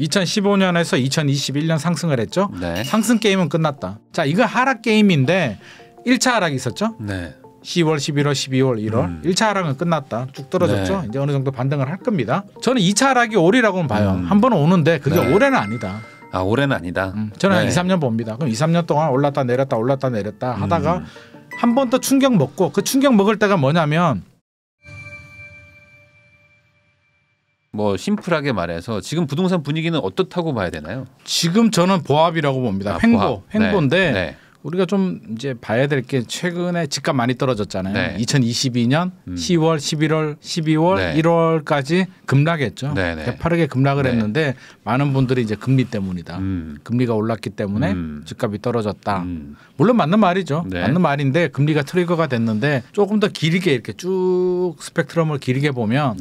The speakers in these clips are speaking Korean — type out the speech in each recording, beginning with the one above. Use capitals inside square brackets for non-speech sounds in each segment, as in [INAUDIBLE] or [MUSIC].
2015년에서 2021년 상승을 했죠. 네. 상승 게임은 끝났다. 자, 이거 하락 게임인데 1차 하락이 있었죠. 네. 10월, 11월, 12월, 1월 음. 1차 하락은 끝났다. 쭉 떨어졌죠. 네. 이제 어느 정도 반등을 할 겁니다. 저는 2차 하락이 올이라고는 봐요. 음. 한번 오는데 그게 네. 올해는 아니다. 아, 올해는 아니다. 음. 저는 네. 한 2, 3년 봅니다. 그럼 2, 3년 동안 올랐다 내렸다 올랐다 내렸다 하다가 음. 한번 더 충격 먹고 그 충격 먹을 때가 뭐냐면 뭐 심플하게 말해서 지금 부동산 분위기는 어떻다고 봐야 되나요? 지금 저는 보합이라고 봅니다. 아, 횡보, 보합. 네. 횡보인데 네. 우리가 좀 이제 봐야 될 게 최근에 집값 많이 떨어졌잖아요. 네. 2022년 음. 10월, 11월, 12월, 네. 1월까지 급락했죠. 네네. 대파르게 네. 급락을 네. 했는데 많은 분들이 이제 금리 때문이다. 음. 금리가 올랐기 때문에 음. 집값이 떨어졌다. 음. 물론 맞는 말이죠. 네. 맞는 말인데 금리가 트리거가 됐는데 조금 더 길게 이렇게 쭉 스펙트럼을 길게 보면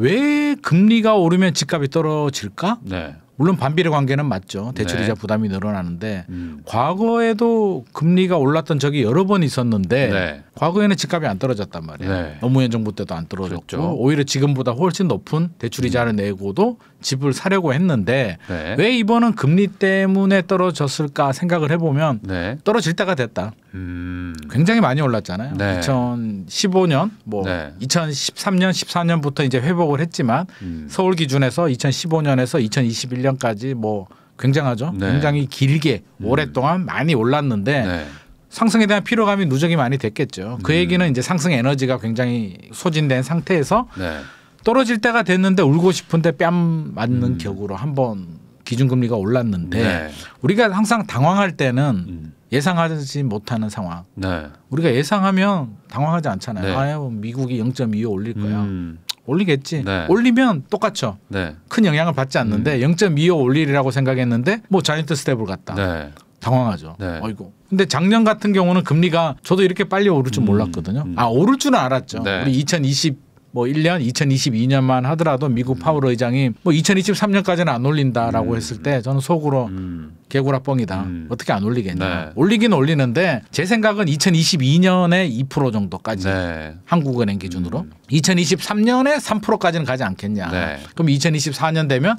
왜 금리가 오르면 집값이 떨어질까? 네. 물론 반비례 관계는 맞죠. 대출이자 네. 부담이 늘어나는데 음. 과거에도 금리가 올랐던 적이 여러 번 있었는데 네. 과거에는 집값이 안 떨어졌단 말이에요. 네. 노무현 정부 때도 안 떨어졌고 그렇죠. 오히려 지금보다 훨씬 높은 대출이자를 음. 내고도 집을 사려고 했는데 네. 왜 이번은 금리 때문에 떨어졌을까 생각을 해보면 네. 떨어질 때가 됐다. 음. 굉장히 많이 올랐잖아요. 2015년 뭐 2013년 14년부터 이제 회복을 했지만 음. 서울 기준에서 2015년에서 2021년 발견까지 뭐 굉장하죠. 네. 굉장히 길게 음. 오랫동안 음. 많이 올랐는데 네. 상승에 대한 피로감이 누적이 많이 됐겠죠. 그 음. 얘기는 이제 상승 에너지가 굉장히 소진된 상태에서 네. 떨어질 때가 됐는데 울고 싶은데 뺨 맞는 음. 격으로 한번 기준금리가 올랐는데 네. 우리가 항상 당황할 때는 음. 예상하지 못하는 상황. 네. 우리가 예상하면 당황하지 않잖아요. 네. 아유 미국이 0.25 올릴 거야. 음. 올리겠지. 네. 올리면 똑같죠. 네. 큰 영향을 받지 않는데 음. 0.25 올리리라고 생각했는데 뭐 자이언트 스텝을 갔다. 네. 당황하죠. 네. 어이고. 근데 작년 같은 경우는 금리가 저도 이렇게 빨리 오를 줄 음. 몰랐거든요. 음. 아 오를 줄은 알았죠. 네. 우리 2020뭐 1년 2022년만 하더라도 미국 음. 파월 의장이 뭐 2023년까지는 안 올린다라고 음. 했을 때 저는 속으로 음. 개구라 뻥이다. 음. 어떻게 안 올리겠냐. 네. 올리긴 올리는데 제 생각은 2022년에 2% 정도까지 네. 한국은행 기준으로 2023년에 음. 3%까지는 가지 않겠냐. 네. 그럼 2024년 되면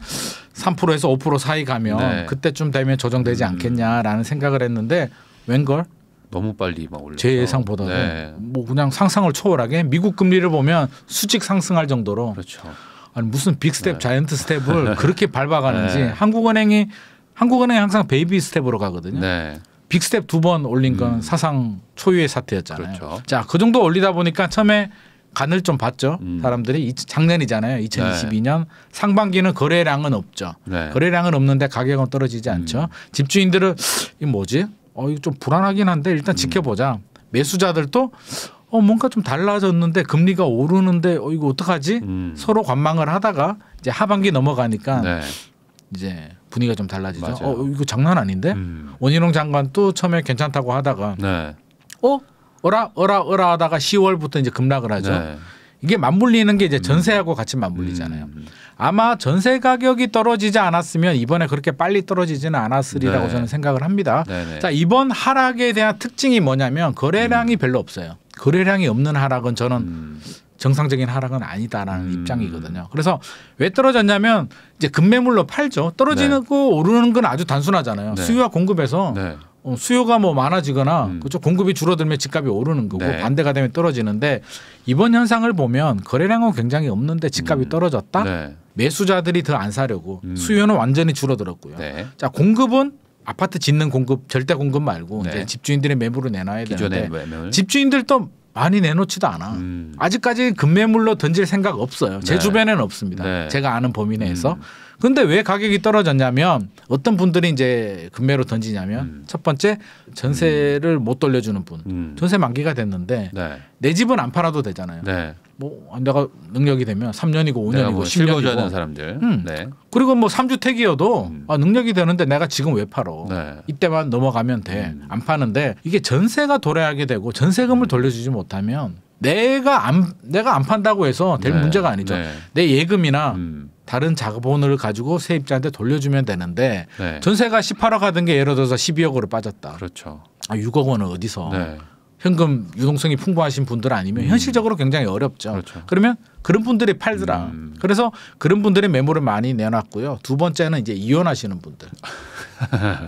3%에서 5% 사이 가면 네. 그때쯤 되면 조정되지 음. 않겠냐라는 생각을 했는데 웬걸 너무 빨리 막올라제 예상보다는 네. 뭐 그냥 상상을 초월하게 미국 금리를 보면 수직 상승할 정도로. 그렇죠. 아니 무슨 빅 스텝, 네. 자이언트 스텝을 [LAUGHS] 그렇게 밟아가는지 네. 한국은행이 한국은행 항상 베이비 스텝으로 가거든요. 네. 빅 스텝 두 번 올린 건 음. 사상 초유의 사태였잖아요. 그렇죠. 자, 그 정도 올리다 보니까 처음에 간을 좀 봤죠. 음. 사람들이 작년이잖아요. 2022년 네. 상반기는 거래량은 없죠. 네. 거래량은 없는데 가격은 떨어지지 않죠. 음. 집주인들은 이 뭐지? 어 이거 좀 불안하긴 한데 일단 음. 지켜보자. 매수자들도 어 뭔가 좀 달라졌는데 금리가 오르는데 어 이거 어떡하지? 음. 서로 관망을 하다가 이제 하반기 넘어가니까 네. 이제 분위기가 좀 달라지죠. 맞아요. 어 이거 장난 아닌데? 음. 원희룡 장관 또 처음에 괜찮다고 하다가 네. 어 어라 어라 어라 하다가 10월부터 이제 급락을 하죠. 네. 이게 맞물리는 게 이제 음. 전세하고 같이 맞물리잖아요. 음. 아마 전세 가격이 떨어지지 않았으면 이번에 그렇게 빨리 떨어지지는 않았으리라고 네. 저는 생각을 합니다. 네네. 네. 자 이번 하락에 대한 특징이 뭐냐면 거래량이 음. 별로 없어요. 거래량이 없는 하락은 저는 음. 정상적인 하락은 아니다라는 음. 입장이거든요. 그래서 왜 떨어졌냐면 이제 급매물로 팔죠. 떨어지는 네. 거 오르는 건 아주 단순하잖아요. 네. 수요와 공급에서 네. 어, 수요가 뭐 많아지거나 음. 그렇죠 공급이 줄어들면 집값이 오르는 거고 네. 반대가 되면 떨어지는데 이번 현상을 보면 거래량은 굉장히 없는데 집값이 음. 떨어졌다. 네. 매수자들이 더 안 사려고 음. 수요는 완전히 줄어들었고요. 네. 자 공급은 아파트 짓는 공급 절대 공급 말고 네. 이제 집주인들의 매물을 내놔야 되는데 매물. 집주인들도 많이 내놓지도 않아. 음. 아직까지 급매물로 던질 생각 없어요. 제 네. 주변에는 없습니다. 네. 제가 아는 범위 내에서. 음. 근데 왜 가격이 떨어졌냐면 어떤 분들이 이제 금매로 던지냐면 음. 첫 번째 전세를 못 돌려주는 분. 음. 전세 만기가 됐는데 네. 내 집은 안 팔아도 되잖아요. 네. 뭐 내가 능력이 되면 3년이고 5년이고 뭐 10년이고 하는 사람들. 음. 네. 그리고 뭐 3주택이어도 음. 아, 능력이 되는데 내가 지금 왜 팔어? 네. 이때만 넘어가면 돼. 음. 안 파는데 이게 전세가 도래하게 되고 전세금을 음. 돌려주지 못하면 내가 안 내가 안 판다고 해서 될 네. 문제가 아니죠. 네. 내 예금이나 음. 다른 자본을 가지고 세입자한테 돌려주면 되는데 네. 전세가 18억 하던 게 예를 들어서 12억으로 빠졌다. 그렇죠. 아 6억 원은 어디서? 네. 현금 유동성이 풍부하신 분들 아니면 음. 현실적으로 굉장히 어렵죠. 그렇죠. 그러면 그런 분들이 팔더라. 음. 그래서 그런 분들의 매물을 많이 내놨고요. 두 번째는 이제 이혼하시는 분들.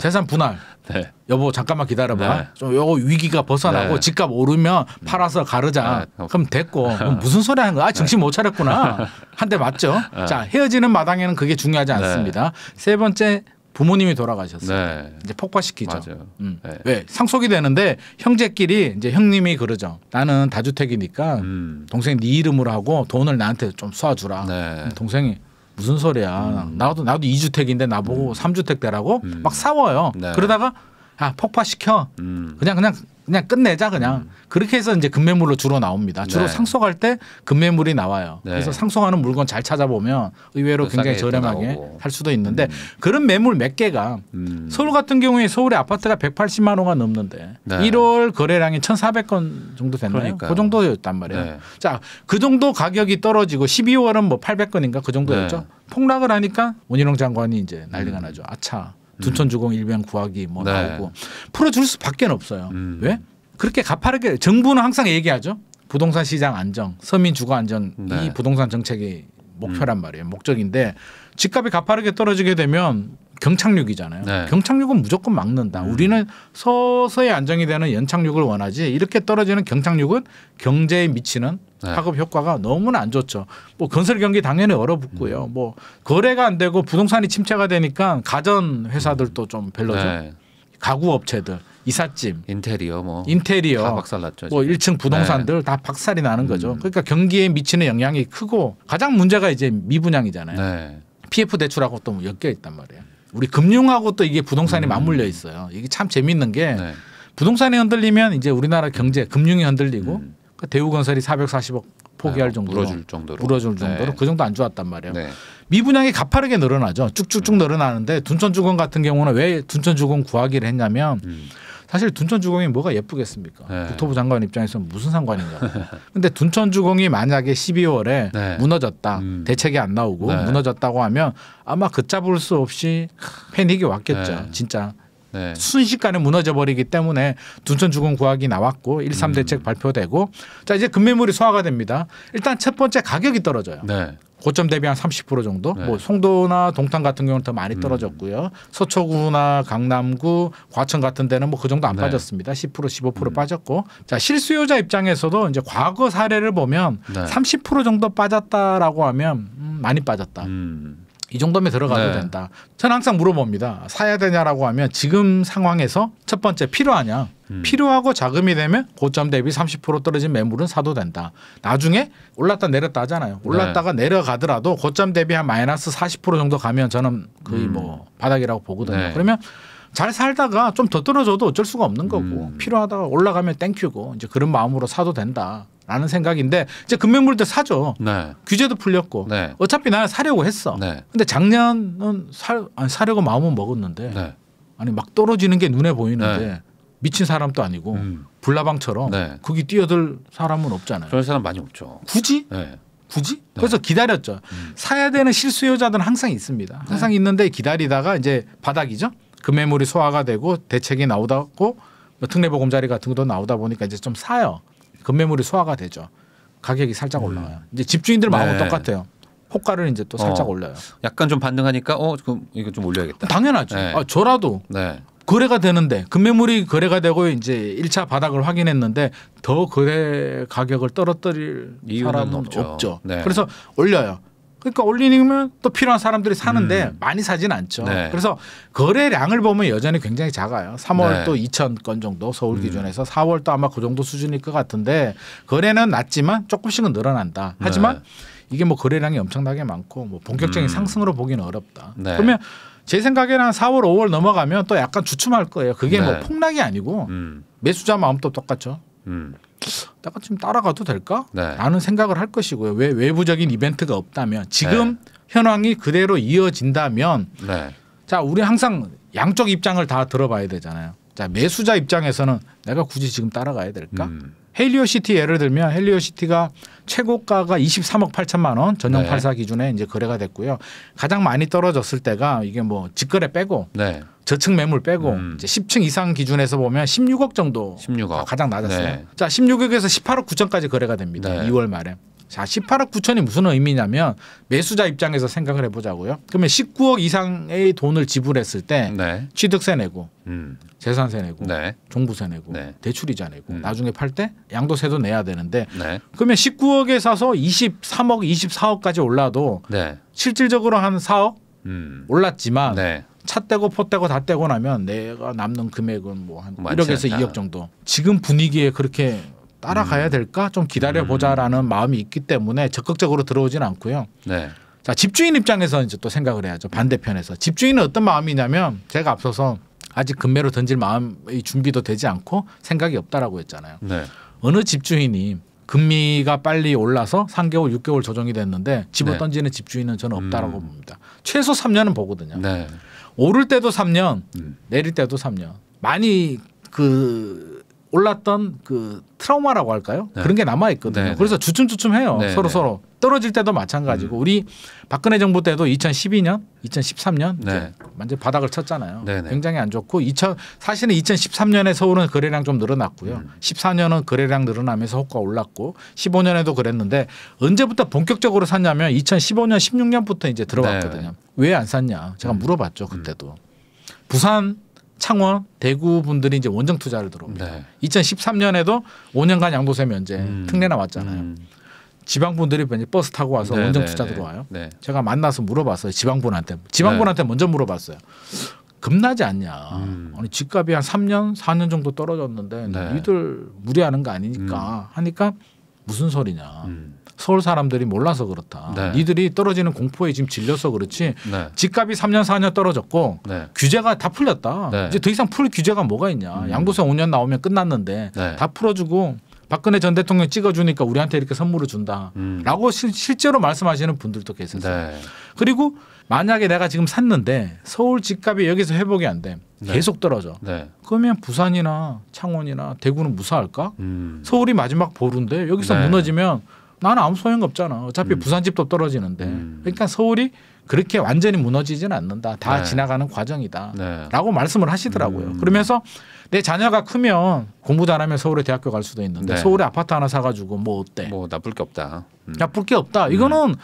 [LAUGHS] 재산 분할. 네. 여보 잠깐만 기다려봐. 네. 좀 요거 위기가 벗어나고 네. 집값 오르면 음. 팔아서 가르자. 아, 어. 그럼 됐고 그럼 [LAUGHS] 무슨 소리 하는 거야? 아, 정신 못 차렸구나. 네. 한대 맞죠. 네. 자 헤어지는 마당에는 그게 중요하지 네. 않습니다. 세 번째 부모님이 돌아가셨어요. 네. 이제 폭파시키죠. 음. 네. 왜 상속이 되는데 형제끼리 이제 형님이 그러죠. 나는 다주택이니까 음. 동생 네 이름으로 하고 돈을 나한테 좀 쏴주라. 네. 음, 동생이 무슨 소리야. 음. 나도 나도 이주택인데 나보고 음. 삼주택 되라고 음. 막 싸워요. 네. 그러다가 아 폭파시켜 음. 그냥 그냥 그냥 끝내자 그냥 음. 그렇게 해서 이제 금매물로 주로 나옵니다. 주로 네. 상속할 때 금매물이 나와요. 네. 그래서 상속하는 물건 잘 찾아보면 의외로 그 굉장히 저렴하게 할 수도 있는데 음. 그런 매물 몇 개가 음. 서울 같은 경우에 서울의 아파트가 180만 원가 넘는데 네. 1월 거래량이 1,400건 정도 됐나요? 그러니까요. 그 정도였단 말이에요. 네. 자, 그 정도 가격이 떨어지고 12월은 뭐 800건인가 그 정도였죠. 네. 폭락을 하니까 원희룡 장관이 이제 난리가 음. 나죠. 아차. 둔천주공 일변 구하기 뭐 네. 나오고 풀어줄 수밖에 없어요. 음. 왜? 그렇게 가파르게 정부는 항상 얘기하죠. 부동산 시장 안정, 서민 주거 안전 네. 이 부동산 정책이 목표란 음. 말이에요. 목적인데 집값이 가파르게 떨어지게 되면 경착륙이잖아요. 네. 경착륙은 무조건 막는다. 음. 우리는 서서히 안정이 되는 연착륙을 원하지 이렇게 떨어지는 경착륙은 경제에 미치는 네. 파급 효과가 너무나 안 좋죠. 뭐 건설 경기 당연히 얼어붙고요. 음. 뭐 거래가 안 되고 부동산이 침체가 되니까 가전 회사들도 음. 좀 별로죠. 네. 가구 업체들, 이삿짐, 인테리어 뭐 인테리어 다 박살났죠. 뭐 1층 부동산들 네. 다 박살이 나는 거죠. 음. 그러니까 경기에 미치는 영향이 크고 가장 문제가 이제 미분양이잖아요. 네. PF 대출하고 또 엮여 있단 말이에요. 우리 금융하고 또 이게 부동산이 음. 맞물려 있어요. 이게 참 재밌는 게 네. 부동산이 흔들리면 이제 우리나라 경제 금융이 흔들리고 음. 그러니까 대우건설이 440억 포기할 네, 정도로 물어줄 정도로 물어줄 네. 정도로 네. 그 정도 안 좋았단 말이에요. 네. 미분양이 가파르게 늘어나죠. 쭉쭉쭉 음. 늘어나는데 둔천주공 같은 경우는 왜 둔천주공 구하기를 했냐면 음. 사실 둔천주공이 뭐가 예쁘겠습니까? 네. 국토부 장관 입장에서는 무슨 상관인가. [LAUGHS] 근데 둔천주공이 만약에 12월에 네. 무너졌다. 음. 대책이 안 나오고 네. 무너졌다고 하면 아마 그잡을수 없이 패닉이 왔겠죠. 네. 진짜. 네. 순식간에 무너져 버리기 때문에 둔천주공 구하기 나왔고 13 음. 대책 음. 발표되고 자 이제 금매물이 소화가 됩니다. 일단 첫 번째 가격이 떨어져요. 네. 고점 대비 한 30% 정도. 네. 뭐 송도나 동탄 같은 경우는 더 많이 음. 떨어졌고요. 음. 서초구나 강남구, 과천 같은 데는 뭐 그 정도 안 네. 빠졌습니다. 10% 15% 음. 빠졌고. 자, 실수요자 입장에서도 이제 과거 사례를 보면 네. 30% 정도 빠졌다라고 하면 음, 많이 빠졌다. 음. 이 정도면 들어가도 네. 된다. 저는 항상 물어봅니다. 사야 되냐라고 하면 지금 상황에서 첫 번째 필요하냐. 음. 필요하고 자금이 되면 고점 대비 30% 떨어진 매물은 사도 된다. 나중에 올랐다 내렸다 하잖아요. 올랐다가 네. 내려가더라도 고점 대비 한 마이너스 40% 정도 가면 저는 거의 음. 뭐 바닥이라고 보거든요. 네. 그러면 잘 살다가 좀 더 떨어져도 어쩔 수가 없는 거고 음. 필요하다가 올라가면 땡큐고 이제 그런 마음으로 사도 된다. 라는 생각인데 이제 금매물 때 사죠. 네. 규제도 풀렸고 네. 어차피 나는 사려고 했어. 네. 근데 작년은 사, 아니, 사려고 마음은 먹었는데 네. 아니 막 떨어지는 게 눈에 보이는데 네. 미친 사람도 아니고 음. 불나방처럼 네. 거기 뛰어들 사람은 없잖아요. 그런 사람 많이 없죠. 굳이? 굳이? 그래서 기다렸죠. 음. 사야 되는 실수요자들은 항상 있습니다. 항상 있는데 기다리다가 이제 바닥이죠. 금매물이 그 소화가 되고 대책이 나오다고 뭐 특례보금자리 같은 것도 나오다 보니까 이제 좀 사요. 금매물이 그 소화가 되죠. 가격이 살짝 음. 올라와요. 이제 집주인들 마음은 네. 똑같아요. 호가를 이제 또 살짝 어. 올려요. 약간 좀 반등하니까 어 그럼 이거 좀 올려야겠다. 당연하죠. 네. 아, 저라도 네. 거래가 되는데 금매물이 그 거래가 되고 이제 1차 바닥을 확인했는데 더 거래 가격을 떨어뜨릴 사람은 없죠. 없죠. 네. 그래서 올려요. 그러니까 올리면 또 필요한 사람들이 사는데 음. 많이 사진 않죠. 네. 그래서 거래량을 보면 여전히 굉장히 작아요. 3월 네. 또 2천 건 정도 서울 음. 기준에서 4월 도 아마 그 정도 수준일 것 같은데 거래는 낮지만 조금씩은 늘어난다. 하지만 네. 이게 뭐 거래량이 엄청나게 많고 뭐 본격적인 음. 상승으로 보기는 어렵다. 네. 그러면 제 생각에는 한 4월 5월 넘어가면 또 약간 주춤할 거예요. 그게 뭐 네. 폭락이 아니고 음. 매수자 마음도 똑같죠. 음. 내가 좀 따라가도 될까? 네. 라는 생각을 할 것이고요. 왜 외부적인 이벤트가 없다면 지금 네. 현황이 그대로 이어진다면 네. 자, 우리 항상 양쪽 입장을 다 들어봐야 되잖아요. 자, 매수자 입장에서는 내가 굳이 지금 따라가야 될까? 음. 헬리오시티 예를 들면 헬리오시티가 최고가가 23억 8천만 원 전용 네. 84 기준에 이제 거래가 됐고요. 가장 많이 떨어졌을 때가 이게 뭐 직거래 빼고 네. 저층 매물 빼고 음. 이제 10층 이상 기준에서 보면 16억 정도 16억. 가장 낮았어요. 네. 자 16억에서 18억 9천까지 거래가 됩니다. 네. 2월 말에. 자 18억 9천이 무슨 의미냐면 매수자 입장에서 생각을 해보자고요. 그러면 19억 이상의 돈을 지불했을 때 네. 취득세 내고 음. 재산세 내고 네. 종부세 내고 네. 대출이자 내고 음. 나중에 팔 때 양도세도 내야 되는데 네. 그러면 19억에 사서 23억 24억까지 올라도 실질적으로 한 4억 음. 올랐지만 차 떼고 포 떼고 다 떼고 나면 내가 남는 금액은 뭐 한 1억에서 않다. 2억 정도. 지금 분위기에 그렇게 따라가야 음. 될까? 좀 기다려 보자라는 음. 마음이 있기 때문에 적극적으로 들어오진 않고요. 네. 자, 집주인 입장에서 이제 또 생각을 해야죠. 반대편에서. 집주인은 어떤 마음이냐면 제가 앞서서 아직 금매로 던질 마음의 준비도 되지 않고 생각이 없다라고 했잖아요. 네. 어느 집주인이 금리가 빨리 올라서 3개월, 6개월 조정이 됐는데 집을 네. 던지는 집주인은 저는 없다라고 음. 봅니다. 최소 3년은 보거든요. 네. 오를 때도 3년, 음. 내릴 때도 3년. 많이 그 올랐던 그 트라우마라고 할까요? 네. 그런 게 남아 있거든요. 네네. 그래서 주춤주춤해요. 네 서로 네. 서로 떨어질 때도 마찬가지고 음. 우리 박근혜 정부 때도 2012년, 2013년 네. 완전 바닥을 쳤잖아요. 네네. 네. 굉장히 안 좋고 2000 사실은 2013년에 서울은 거래량 좀 늘어났고요. 음. 14년은 거래량 늘어나면서 호가 올랐고 15년에도 그랬는데 언제부터 본격적으로 샀냐면 2015년, 16년부터 이제 들어왔거든요. 네. 왜안 샀냐? 제가 음. 물어봤죠 그때도 음. 부산 창원, 대구 분들이 이제 원정 투자를 들어옵니다. 네. 2013년에도 5년간 양도세 면제 음. 특례 나왔잖아요. 음. 지방 분들이 버스 타고 와서 네, 네 원정 네. 투자 들어와요. 네. 제가 만나서 물어봤어요. 지방 분한테 지방 분한테 먼저 물어봤어요. 급나지 않냐. 음. 아니 집값이 한 3년, 4년 정도 떨어졌는데 네. 니들 무리하는 거 아니니까 음. 하니까 무슨 소리냐. 음. 서울 사람들이 몰라서 그렇다. 네. 니들이 떨어지는 공포에 지금 질려서 그렇지. 네. 집값이 3년 4년 떨어졌고 네. 규제가 다 풀렸다. 네. 이제 더 이상 풀 규제가 뭐가 있냐. 음. 양도세 5년 나오면 끝났는데 네. 다 풀어주고 박근혜 전 대통령 찍어주니까 우리한테 이렇게 선물을 준다라고 음. 실제로 말씀하시는 분들도 계셨어요. 네. 그리고 만약에 내가 지금 샀는데 서울 집값이 여기서 회복이 안 돼. 계속 떨어져. 네. 그러면 부산이나 창원이나 대구는 무사할까? 음. 서울이 마지막 보루인데 여기서 네. 무너지면 나는 아무 소용 이 없잖아. 어차피 음. 부산집도 떨어지는데. 음. 그러니까 서울이 그렇게 완전히 무너지지는 않는다. 다 네. 지나가는 과정이다. 네. 라고 말씀을 하시더라고요. 음. 그러면서 내 자녀가 크면 공부 잘하면 서울에 대학교 갈 수도 있는데 네. 서울에 아파트 하나 사가지고 뭐 어때? 뭐 나쁠 게 없다. 음. 나쁠 게 없다. 이거는 음.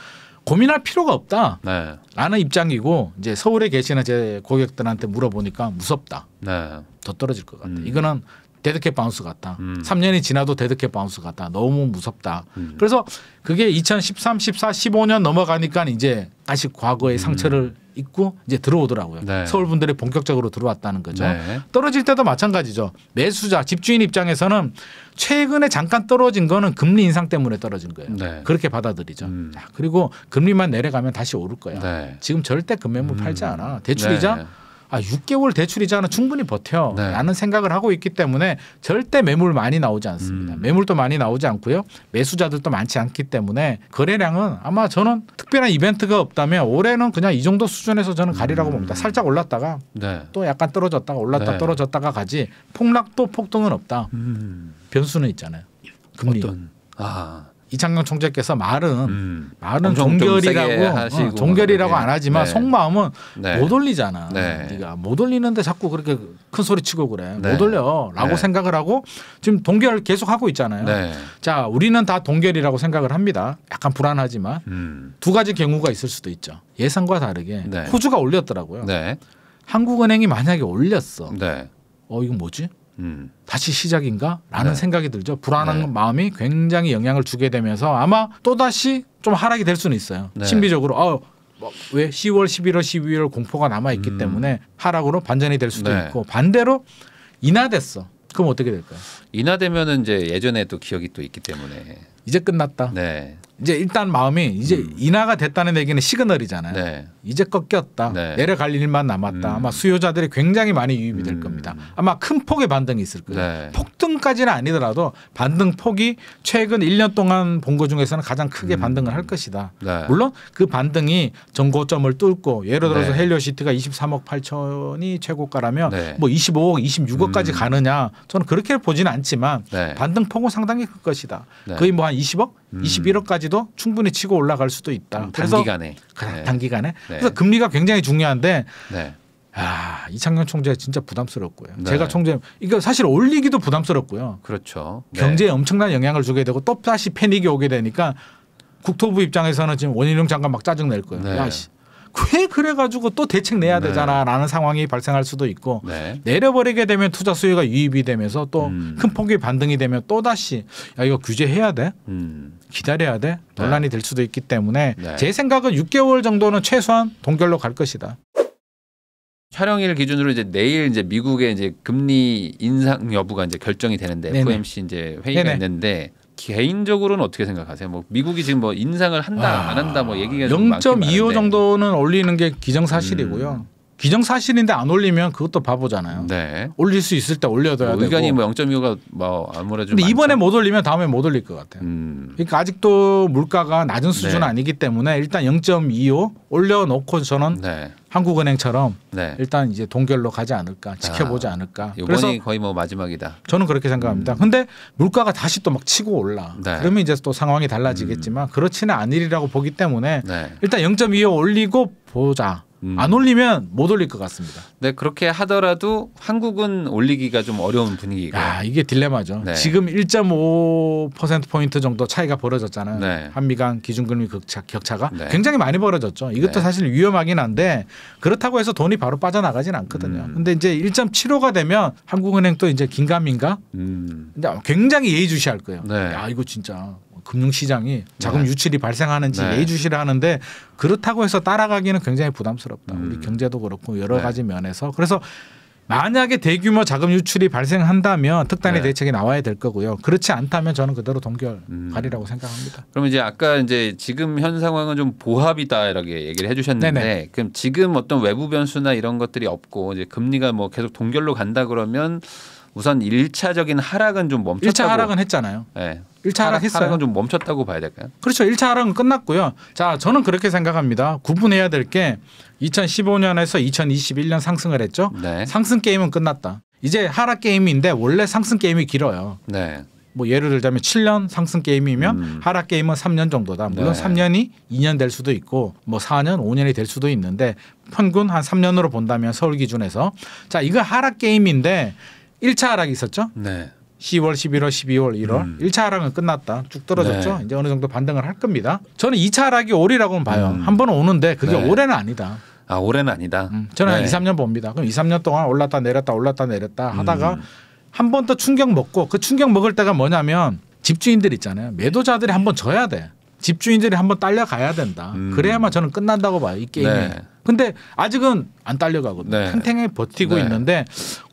고민할 필요가 없다. 네. 라는 입장이고 이제 서울에 계시는 제 고객들한테 물어보니까 무섭다. 네. 더 떨어질 것 같아. 음. 이거는 데드캣 바운스 같다. 음. 3년이 지나도 데드캣 바운스 같다. 너무 무섭다. 음. 그래서 그게 2013, 14, 15년 넘어가니까 이제 다시 과거의 음. 상처를 입고 이제 들어오더라고요. 네. 서울 분들이 본격적으로 들어왔다는 거죠. 네. 떨어질 때도 마찬가지죠. 매수자 집주인 입장에서는 최근에 잠깐 떨어진 거는 금리 인상 때문에 떨어진 거예요. 네. 그렇게 받아들이죠. 음. 자, 그리고 금리만 내려가면 다시 오를 거야. 예 지금 절대 금매물 팔지 음. 않아. 대출이자 네. 아 6개월 대출이잖아 충분히 버텨라는 네. 생각을 하고 있기 때문에 절대 매물 많이 나오지 않습니다. 음. 매물도 많이 나오지 않고요. 매수자들도 많지 않기 때문에 거래량은 아마 저는 특별한 이벤트가 없다면 올해는 그냥 이 정도 수준에서 저는 가리라고 음. 봅니다. 살짝 올랐다가 네. 또 약간 떨어졌다가 올랐다 네. 떨어졌다가 가지 폭락도 폭등은 없다. 음. 변수는 있잖아요. 금리. 어떤. 아. 이창용 총재께서 말은 음. 말은 종결이라고 어, 하시고 어, 종결이라고 네. 안 하지만 네. 속마음은 네. 못 올리잖아. 네. 네가 못 올리는데 자꾸 그렇게 큰 소리 치고 그래. 못 네. 올려라고 네. 생각을 하고 지금 동결 계속 하고 있잖아요. 네. 자, 우리는 다 동결이라고 생각을 합니다. 약간 불안하지만 음. 두 가지 경우가 있을 수도 있죠. 예상과 다르게 호주가 올렸더라고요. 한국은행이 만약에 올렸어. 어 이건 뭐지? 다시 시작인가? 라는 네. 생각이 들죠. 불안한 네. 마음이 굉장히 영향을 주게 되면서 아마 또다시 좀 하락이 될 수는 있어요. 네. 신비적으로 어, 왜 10월, 11월, 12월 공포가 남아있기 음. 때문에 하락으로 반전이 될 수도 네. 있고 반대로 인하됐어. 그럼 어떻게 될까요? 인하되면은 이제 예전에 또 기억이 또 있기 때문에 이제 끝났다. 네. 이제 일단 마음이 이제 음. 인하가 됐다는 얘기는 시그널이잖아요. 네. 이제 꺾였다. 네. 내려갈 일만 남았다. 음. 아마 수요자들이 굉장히 많이 유입이 될 음. 겁니다. 아마 큰 폭의 반등이 있을 거예요. 네. 폭등까지는 아니더라도 반등 폭이 최근 1년 동안 본 거 중에서는 가장 크게 음. 반등을 할 것이다. 네. 물론 그 반등이 전고점을 뚫고 예를 들어서 헬리오시트가 23억 8천이 최고가라면 네. 뭐 25억, 26억까지 음. 가느냐 저는 그렇게 보지는 않지만 반등 폭은 상당히 클 것이다. 거의 뭐 한 20억? 음. 21억까지도 충분히 치고 올라갈 수도 있다. 음, 단기간에. 그 단기간에. 네. 그래서 금리가 굉장히 중요한데 네. 아, 이창용 총재 진짜 부담스럽고요. 네. 제가 총재 이거 사실 올리기도 부담스럽고요. 그렇죠. 네. 경제에 엄청난 영향을 주게 되고 또 다시 패닉이 오게 되니까 국토부 입장에서는 지금 원희룡 장관 막 짜증 낼 거예요. 네. 야 씨. 왜 그래가지고 또 대책 내야 네. 되잖아라는 상황이 발생할 수도 있고 네. 내려버리게 되면 투자 수요가 유입이 되면서 또큰 음. 폭의 반등이 되면 또 다시 야 이거 규제해야 돼 음. 기다려야 돼 논란이 네. 될 수도 있기 때문에 네. 제 생각은 6개월 정도는 최소한 동결로 갈 것이다. 촬영일 기준으로 이제 내일 이제 미국의 이제 금리 인상 여부가 이제 결정이 되는데 네네. FOMC 이제 회의가 네네. 있는데 개인적으로는 어떻게 생각하세요? 뭐 미국이 지금 뭐 인상을 한다 아, 안 한다 뭐 얘기가 0.25 정도는 올리는 게 기정사실이고요. 음. 기정사실인데 안 올리면 그것도 바보잖아요. 네. 올릴 수 있을 때 올려둬야 뭐 의견이 되고. 의견이 뭐 0.25가 뭐 아무래도 근데 이번에 못 올리면 다음에 못 올릴 것 같아요. 음. 그러니까 아직도 물가가 낮은 수준 네. 아니기 때문에 일단 0.25 올려놓고 저는 네. 한국은행처럼 네. 일단 이제 동결로 가지 않을까 아, 지켜보지 아, 않을까. 이번이 거의 뭐 마지막이다. 저는 그렇게 생각합니다. 음. 근데 물가가 다시 또 막 치고 올라. 네. 그러면 이제 또 상황이 달라지겠지만 음. 그렇지는 않으리라고 보기 때문에 네. 일단 0.25 올리고 보자. 음. 안 올리면 못 올릴 것 같습니다. 네 그렇게 하더라도 한국은 올리기가 좀 어려운 분위기가. 아 이게 딜레마죠. 네. 지금 1.5% 포인트 정도 차이가 벌어졌잖아요. 네. 한미 간 기준금리 격차, 격차가 네. 굉장히 많이 벌어졌죠. 이것도 네. 사실 위험하긴 한데 그렇다고 해서 돈이 바로 빠져나가지는 않거든요. 음. 근데 이제 1.75가 되면 한국은행 또 이제 긴가민가. 음. 굉장히 예의주시할 거예요. 네. 야 이거 진짜 금융시장이 자금 네. 유출이 발생하는지 네. 예주시를 하는데 그렇다고 해서 따라가기는 굉장히 부담스럽다. 음. 우리 경제도 그렇고 여러 네. 가지 면에서 그래서 만약에 대규모 자금 유출이 발생한다면 특단의 네. 대책이 나와야 될 거고요. 그렇지 않다면 저는 그대로 동결가리라고 음. 생각합니다. 그러면 이제 아까 이제 지금 현 상황은 좀 보합이다 이렇게 얘기를 해주셨는데 네네. 그럼 지금 어떤 외부 변수나 이런 것들이 없고 이제 금리가 뭐 계속 동결로 간다 그러면 우선 1차적인 하락은 좀 멈췄다고. 1차 하락은 했잖아요. 네. 예. 1차 하락, 하락 하락은 좀 멈췄다고 봐야 될까요? 그렇죠. 1차 하락은 끝났고요. 자, 저는 그렇게 생각합니다. 구분해야 될 게 2015년에서 2021년 상승을 했죠. 네. 상승 게임은 끝났다. 이제 하락 게임인데 원래 상승 게임이 길어요. 네. 뭐 예를 들자면 7년 상승 게임이면 음. 하락 게임은 3년 정도다. 물론 네. 3년이 2년 될 수도 있고 뭐 4년, 5년이 될 수도 있는데 평균 한 3년으로 본다면 서울 기준에서 자, 이거 하락 게임인데 1차 하락이 있었죠. 네. 10월, 11월, 12월, 1월 음. 1차 하락은 끝났다. 쭉 떨어졌죠. 네. 이제 어느 정도 반등을 할 겁니다. 저는 2차 하락이 올이라고는 봐요. 음. 한번 오는데 그게 네. 올해는 아니다. 아 올해는 아니다. 음. 저는 네. 한 2, 3년 봅니다. 그럼 2, 3년 동안 올랐다 내렸다 올랐다 내렸다 하다가 음. 한번 더 충격 먹고 그 충격 먹을 때가 뭐냐면 집주인들 있잖아요. 매도자들이 한번 져야 돼. 집주인들이 한번 딸려가야 된다. 음. 그래야만 저는 끝난다고 봐요. 이 게임이. 네. 근데 아직은 안 딸려가거든요. 네. 탱탱히 버티고 네. 있는데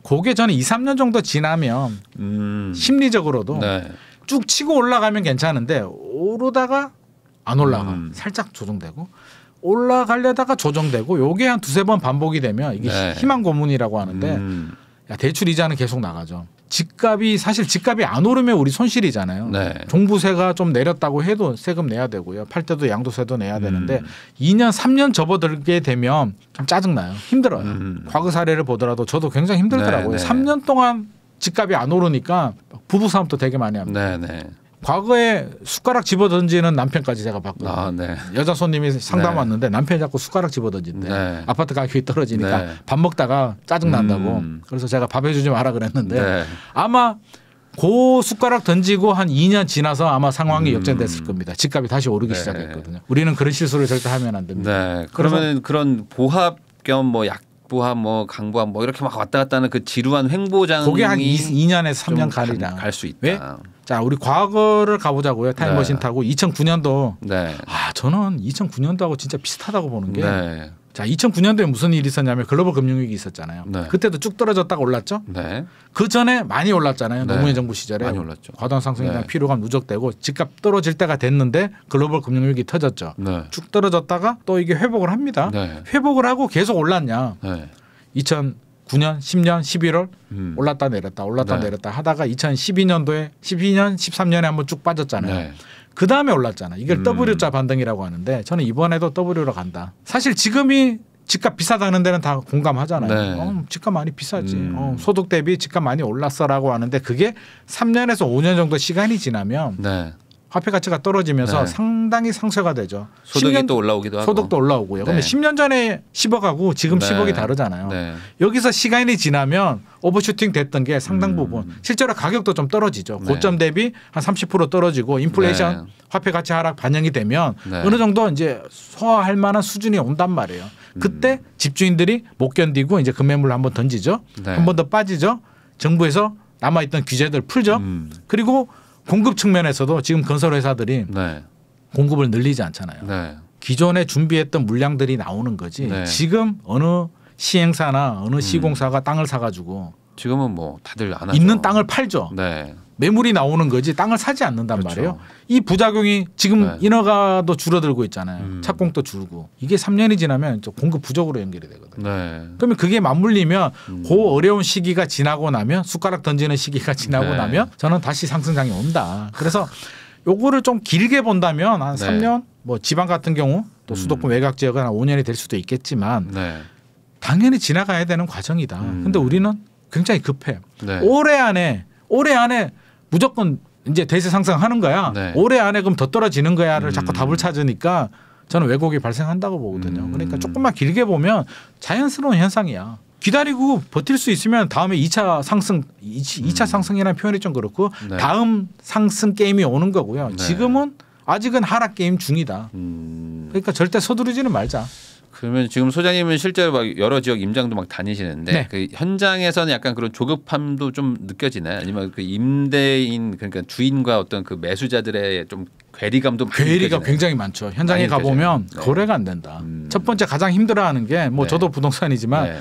그게 저는 2, 3년 정도 지나면 음. 심리적으로도 네. 쭉 치고 올라가면 괜찮은데 오르다가 안 올라가 음. 살짝 조정되고 올라가려다가 조정되고 요게 한 두세 번 반복이 되면 이게 네. 희망 고문이라고 하는데 음. 야, 대출 이자는 계속 나가죠. 집값이 사실 집값이 안 오르면 우리 손실이잖아요. 네. 종부세가 좀 내렸다고 해도 세금 내야 되고요. 팔 때도 양도세도 내야 되는데 음. 2년 3년 접어들게 되면 좀 짜증나요. 힘들어요. 음. 과거 사례를 보더라도 저도 굉장히 힘들더라고요. 네, 네. 3년 동안 집값이 안 오르니까 부부사업도 되게 많이 합니다. 네, 네. 과거에 숟가락 집어 던지는 남편까지 제가 봤거든요. 아, 네. 여자 손님이 상담 네. 왔는데 남편이 자꾸 숟가락 집어 던진대. 네. 아파트 가격이 떨어지니까 네. 밥 먹다가 짜증 난다고. 음. 그래서 제가 밥 해주지 마라 그랬는데 네. 아마 고 숟가락 던지고 한 2년 지나서 아마 상황이 음. 역전됐을 겁니다. 집값이 다시 오르기 네. 시작했거든요. 우리는 그런 실수를 절대 하면 안 됩니다. 그러면 그런 보합 겸 뭐 약. 보합 뭐 강보합 뭐 이렇게 막 왔다 갔다 하는 그 지루한 횡보장이 그게 한 2, 년에서 3년 가리라 갈수 있다. 왜? 자, 우리 과거를 가보자고요. 타임머신 네. 타고 2009년도. 네. 아, 저는 2009년도하고 진짜 비슷하다고 보는 게. 네. 자, 2009년도에 무슨 일이 있었냐면 글로벌 금융위기 있었잖아요. 네. 그때도 쭉 떨어졌다가 올랐죠. 네. 그 전에 많이 올랐잖아요. 네. 노무현 정부 시절에 많이 올랐죠. 과도한 상승에 대한 피로감 누적되고 집값 떨어질 때가 됐는데 글로벌 금융위기 터졌죠. 쭉 떨어졌다가 또 이게 회복을 합니다. 회복을 하고 계속 올랐냐. 2000 9년, 10년, 11월 음. 올랐다 내렸다 올랐다 네. 내렸다 하다가 2012년도에 12년, 13년에 한번 쭉 빠졌잖아요. 네. 그 다음에 올랐잖아. 이걸 음. W자 반등이라고 하는데 저는 이번에도 W로 간다. 사실 지금이 집값 비싸다는 데는 다 공감하잖아요. 네. 어, 집값 많이 비싸지. 음. 어, 소득 대비 집값 많이 올랐어라고 하는데 그게 3년에서 5년 정도 시간이 지나면 네. 화폐 가치가 떨어지면서 네. 상당히 상쇄가 되죠. 소득이 또 올라오기도 하고. 소득도 올라오고요. 네. 근데 10년 전에 10억하고 지금 네. 10억이 다르잖아요. 네. 여기서 시간이 지나면 오버슈팅 됐던 게 상당 음. 부분 실제로 가격도 좀 떨어지죠. 네. 고점 대비 한 30% 떨어지고 인플레이션 네. 화폐 가치 하락 반영이 되면 네. 어느 정도 이제 소화할 만한 수준이 온단 말이에요. 음. 그때 음. 집주인들이 못 견디고 이제 금매물로 한번 던지죠. 한 번 더 빠지죠. 정부에서 남아있던 규제들 풀죠. 음. 그리고 공급 측면에서도 지금 건설회사들이 네. 공급을 늘리지 않잖아요. 네. 기존에 준비했던 물량들이 나오는 거지 네. 지금 어느 시행사나 어느 음. 시공사가 땅을 사가지고 지금은 뭐 다들 안 하죠. 있는 땅을 팔죠. 네. 매물이 나오는 거지 땅을 사지 않는단 그렇죠. 말이에요. 이 부작용이 지금 네. 인허가도 줄어들고 있잖아요. 음. 착공도 줄고 이게 3년이 지나면 공급 부족으로 연결이 되거든요. 네. 그러면 그게 맞물리면 음. 그 어려운 시기가 지나고 나면 숟가락 던지는 시기가 지나고 네. 나면 저는 다시 상승장이 온다. 그래서 요거를 좀 길게 본다면 한 네. 3년 뭐 지방 같은 경우 또 음. 수도권 음. 외곽 지역은 한 5년이 될 수도 있겠지만 네. 당연히 지나가야 되는 과정이다. 음. 근데 우리는 굉장히 급해. 네. 올해 안에 올해 안에 무조건 이제 대세 상승하는 거야. 네. 올해 안에 그럼 더 떨어지는 거야를 음. 자꾸 답을 찾으니까 저는 왜곡이 발생한다고 보거든요. 음. 그러니까 조금만 길게 보면 자연스러운 현상이야. 기다리고 버틸 수 있으면 다음에 2차 상승, 2차, 음. 상승이라는 표현이 좀 그렇고 네. 다음 상승 게임이 오는 거고요. 네. 지금은 아직은 하락 게임 중이다. 음. 그러니까 절대 서두르지는 말자. 그러면 지금 소장님은 실제로 막 여러 지역 임장도 막 다니시는데 네. 그 현장에서는 약간 그런 조급함도 좀 느껴지나요? 아니면 그 임대인 그러니까 주인과 어떤 그 매수자들의 좀 괴리감도 괴리가 굉장히 많죠. 현장에 가 보면 네. 거래가 안 된다. 음. 첫 번째 가장 힘들어하는 게뭐 네. 저도 부동산이지만 네.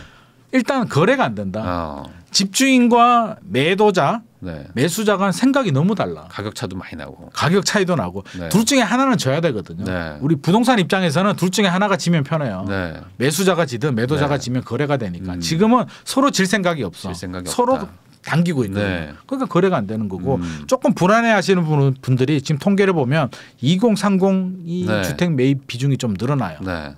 일단 거래가 안 된다. 어. 집주인과 매도자 네. 매수자간 생각이 너무 달라. 가격 차도 많이 나고. 가격 차이도 나고. 네. 둘 중에 하나는 져야 되거든요. 네. 우리 부동산 입장에서는 둘 중에 하나가 지면 편해요. 네. 매수자가 지든 매도자가 네. 지면 거래가 되니까. 음. 지금은 서로 질 생각이 없어. 질 생각이 서로 없다. 당기고 있는 네. 거 그러니까 거래가 안 되는 거고 음. 조금 불안해하시는 분들이 지금 통계를 보면 2030이 네. 주택 매입 비중이 좀 늘어나요. 네.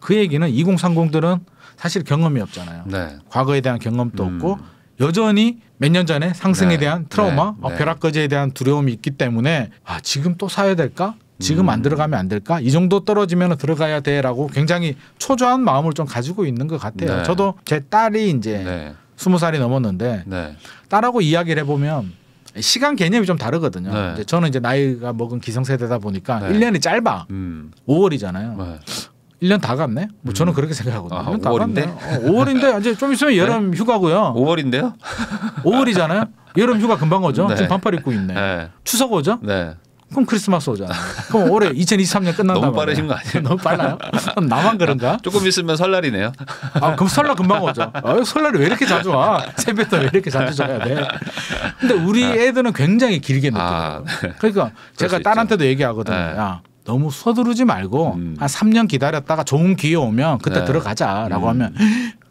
그 얘기는 2030들은 사실 경험이 없잖아요. 네. 과거에 대한 경험도 음. 없고 여전히 몇년 전에 상승에 네. 대한 트라우마, 네. 어, 벼락거지에 대한 두려움이 있기 때문에 아, 지금 또 사야 될까? 지금 안 음. 들어가면 안 될까? 이 정도 떨어지면 들어가야 돼라고 굉장히 초조한 마음을 좀 가지고 있는 것 같아요. 네. 저도 제 딸이 이제 네. 스무 살이 넘었는데 네. 딸하고 이야기를 해보면 시간 개념이 좀 다르거든요. 이제 저는 이제 나이가 먹은 기성세대다 보니까 일년이 짧아. 음. 5월이잖아요. 1년 다 갔네? 뭐 저는 음. 그렇게 생각하거든요. 아, 5월인데? 어, 5월인데 이제 좀 있으면 [LAUGHS] 네? 여름 네. 휴가고요. 5월인데요? 5월이잖아요. [LAUGHS] 여름 휴가 금방 오죠. 네. 지금 반팔 입고 있네. 네. 추석 오죠? 네. 그럼 크리스마스 오잖아 그럼 올해 2023년 끝난다. 너무 빠르신 거 아니에요? [LAUGHS] 너무 빨라요? 나만 그런가? 조금 있으면 설날이네요. 아, 그럼 설날 금방 오죠. 아, 설날이 왜 이렇게 자주 와? 새벽돈왜 이렇게 자주 자야 돼? 근데 우리 아. 애들은 굉장히 길게 아, 느껴요. 네. 그러니까 제가 딸한테도 얘기하거든요. 네. 야, 너무 서두르지 말고 음. 한 3년 기다렸다가 좋은 기회 오면 그때 네. 들어가자라고 음. 하면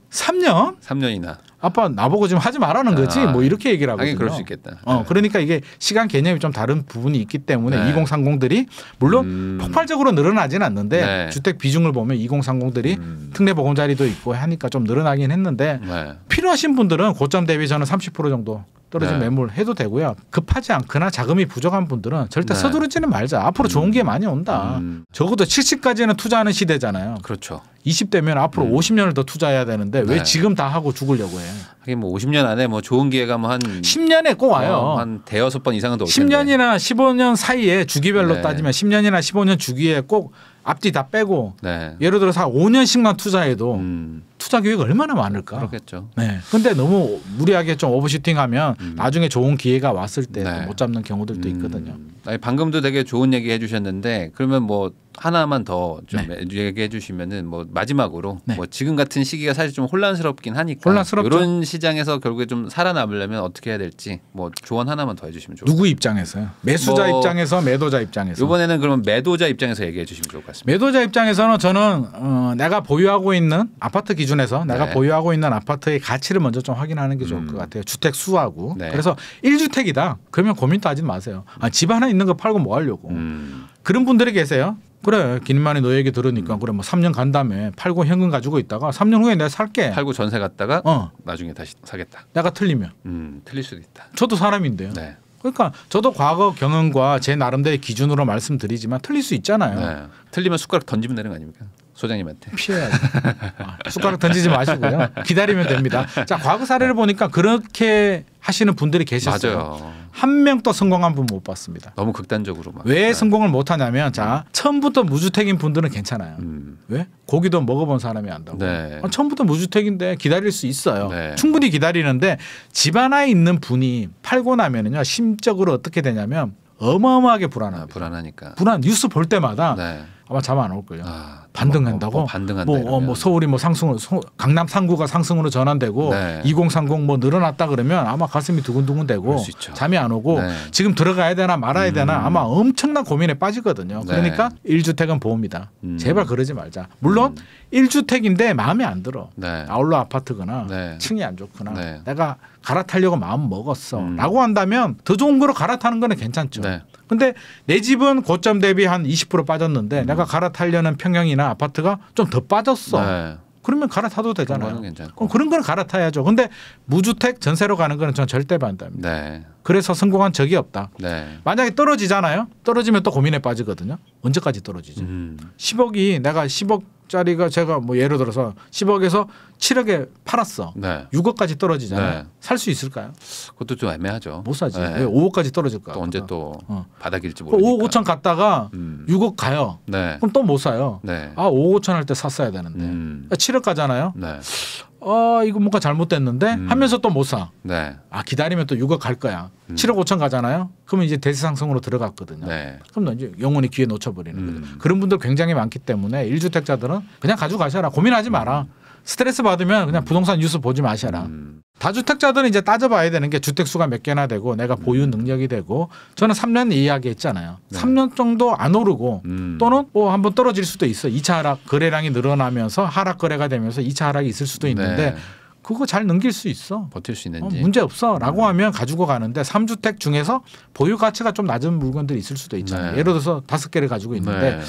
3년? [LAUGHS] 3년이나. 아빠 나보고 지금 하지 말라는 아. 거지. 아, 뭐 이렇게 얘기를 하거든요. 그럴 수 있겠다. 어, 네. 그러니까 이게 시간 개념이 좀 다른 부분이 있기 때문에 네. 2030들이 물론 음. 폭발적으로 늘어나진 않는데 네. 주택 비중을 보면 2030들이 음. 특례 보험 자리도 있고 하니까 좀 늘어나긴 했는데 네. 필요하신 분들은 고점 대비 저는 30% 정도 떨어진 네. 매물 해도 되고요. 급하지 않거나 자금이 부족한 분들은 절대 네. 서두르지는 말자. 앞으로 좋은 게 음. 많이 온다. 음. 적어도 70까지는 투자하는 시대잖아요. 그렇죠. 20대면 앞으로 음. 50년을 더 투자해야 되는데 왜 네. 지금 다 하고 죽으려고 해? 하긴 뭐 50년 안에 뭐 좋은 기회가 뭐 한 10년에 꼭 와요. 어, 한 대여섯 번 이상은 더 10년이나 15년 사이에 주기별로 네. 따지면 10년이나 15년 주기에 꼭 앞뒤 다 빼고 네. 예를 들어서 한 5년씩만 투자해도 음. 투자 계획 얼마나 많을까. 그렇겠죠. 네. 근데 너무 무리하게 좀 오버슈팅하면 음. 나중에 좋은 기회가 왔을 때못 네. 잡는 경우들도 음. 있거든요. 아니, 방금도 되게 좋은 얘기 해주셨는데 그러면 뭐 하나만 더좀 네. 얘기해 주시면은 뭐 마지막으로 네. 뭐 지금 같은 시기가 사실 좀 혼란스럽긴 하니까 혼란스럽죠. 이런 시장에서 결국에 좀 살아남으려면 어떻게 해야 될지 뭐 조언 하나만 더 해주시면 좋을 것 같아요. 누구 입장에서요? 매수자 뭐 입장에서 매도자 입장에서 이번에는 그러면 매도자 입장에서 얘기해 주시면 좋을 것 같습니다. 매도자 입장에서는 저는 어, 내가 보유하고 있는 아파트 기준에서 내가 네. 보유하고 있는 아파트의 가치를 먼저 좀 확인하는 게 좋을 음. 것 같아요. 주택 수하고 네. 그래서 1주택이다 그러면 고민 도하지 마세요. 아, 집 하나 있는 거 팔고 뭐 하려고. 음. 그런 분들이 계세요. 그래 기만이 너에게 들으니까 음. 그래 뭐 3년 간 다음에 팔고 현금 가지고 있다가 3년 후에 내가 살게 팔고 전세 갔다가 어. 나중에 다시 사겠다 내가 틀리면 음, 틀릴 수도 있다 저도 사람인데요 네. 그러니까 저도 과거 경험과 제 나름대로 의 기준으로 말씀드리지만 틀릴 수 있잖아요 네. 틀리면 숟가락 던지면 되는 거 아닙니까 소장님한테 피해야죠. 아, 숟가락 던지지 마시고요. 기다리면 됩니다. 자 과거 사례를 보니까 그렇게 하시는 분들이 계셨어요. 한 명 또 성공한 분 못 봤습니다. 너무 극단적으로 막. 왜 네. 성공을 못 하냐면 자 음. 처음부터 무주택인 분들은 괜찮아요. 음. 왜 고기도 먹어본 사람이 안다고. 네. 아, 처음부터 무주택인데 기다릴 수 있어요. 네. 충분히 기다리는데 집 하나에 있는 분이 팔고 나면은요 심적으로 어떻게 되냐면 어마어마하게 불안해요. 아, 불안하니까. 불안 뉴스 볼 때마다 네. 아마 잠 안 올 거예요. 아. 반등한다고? 뭐, 반등한다. 뭐, 어, 뭐 서울이 뭐 상승, 으로 서, 강남 상구가 상승으로 전환되고 네. 2030 뭐 늘어났다 그러면 아마 가슴이 두근두근 되고 잠이 안 오고 네. 지금 들어가야 되나 말아야 음. 되나 아마 엄청난 고민에 빠지거든요. 네. 그러니까 네. 1주택은 보험이다. 음. 제발 그러지 말자. 물론 음. 1주택인데 마음에 안 들어. 네. 아울러 아파트거나 네. 층이 안 좋거나 내가 갈아타려고 마음 먹었어. 음. 라고 한다면 더 좋은 거로 갈아타는 거는 괜찮죠. 네. 근데 내 집은 고점 대비 한 20% 빠졌는데 음. 내가 갈아타려는 평양이나 아파트가 좀 더 빠졌어. 네. 그러면 갈아타도 되잖아요. 그럼 그런 건 갈아타야죠. 근데 무주택 전세로 가는 거는 전 절대 반대입니다 네. 그래서 성공한 적이 없다. 네. 만약에 떨어지잖아요. 떨어지면 또 고민에 빠지거든요. 언제까지 떨어지죠 음. 10억이 내가 10억짜리가 제가 뭐 예를 들어서 10억에서 7억에 팔았어. 네. 6억까지 떨어지잖아요. 네. 살수 있을까요? 그것도 좀 애매하죠. 못 사지. 네. 왜 5억까지 떨어질까? 또 언제 또 어. 바닥일지 모르니까. 5억 5천 갔다가 음. 6억 가요. 네. 그럼 또 못 사요. 네. 아 5억 5천 할 때 샀어야 되는데 음. 7억 아, 가잖아요. 네. 어 이거 뭔가 잘못됐는데 음. 하면서 또 못 사. 네. 아 기다리면 또 6억 갈 거야. 음. 7억 5천 가잖아요. 그러면 이제 대세상승으로 들어갔거든요. 네. 그럼 너 이제 영원히 귀에 놓쳐버리는 음. 거죠. 그런 분들 굉장히 많기 때문에 1주택자들은 그냥 가져 가셔라. 고민하지 마라. 음. 스트레스 받으면 그냥 음. 부동산 뉴스 보지 마셔라. 음. 다주택자들은 이제 따져봐야 되는 게 주택수가 몇 개나 되고 내가 네. 보유 능력이 되고 저는 3년 이야기 했잖아요. 네. 3년 정도 안 오르고 음. 또는 뭐 한번 떨어질 수도 있어. 2차 하락 거래량이 늘어나면서 하락 거래가 되면서 2차 하락이 있을 수도 있는데 네. 그거 잘 넘길 수 있어. 버틸 수 있는지. 어, 문제 없어라고 네. 하면 가지고 가는데 3주택 중에서 보유 가치가 좀 낮은 물건들이 있을 수도 있잖아요. 네. 예를 들어서 다섯 개를 가지고 있는데 네.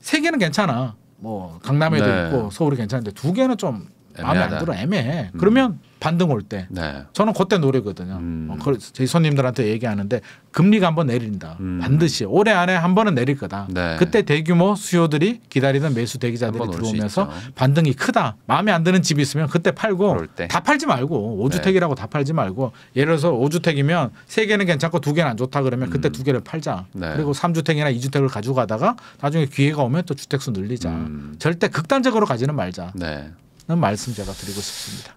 세 개는 괜찮아. 뭐 강남에도 있고 서울이 괜찮은데 두 개는 좀 마음에 애매하다. 안 들어 애매해. 음. 그러면 반등 올 때. 네. 저는 그때 노래거든요. 음. 저희 어, 손님들한테 얘기하는데 금리가 한 번 내린다. 음. 반드시 올해 안에 한 번은 내릴 거다. 네. 그때 대규모 수요들이 기다리던 매수 대기자들이 들어오면서 반등이 크다. 마음에 안 드는 집이 있으면 그때 팔고 다 팔지 말고 5주택이라고 네. 다 팔지 말고 예를 들어서 5주택이면 3개는 괜찮고 2개는 안 좋다 그러면 그때 음. 2개를 팔자. 네. 그리고 3주택이나 2주택을 가져가다가 나중에 기회가 오면 또 주택수 늘리자. 음. 절대 극단적으로 가지는 말자. 는 네. 말씀 제가 드리고 싶습니다.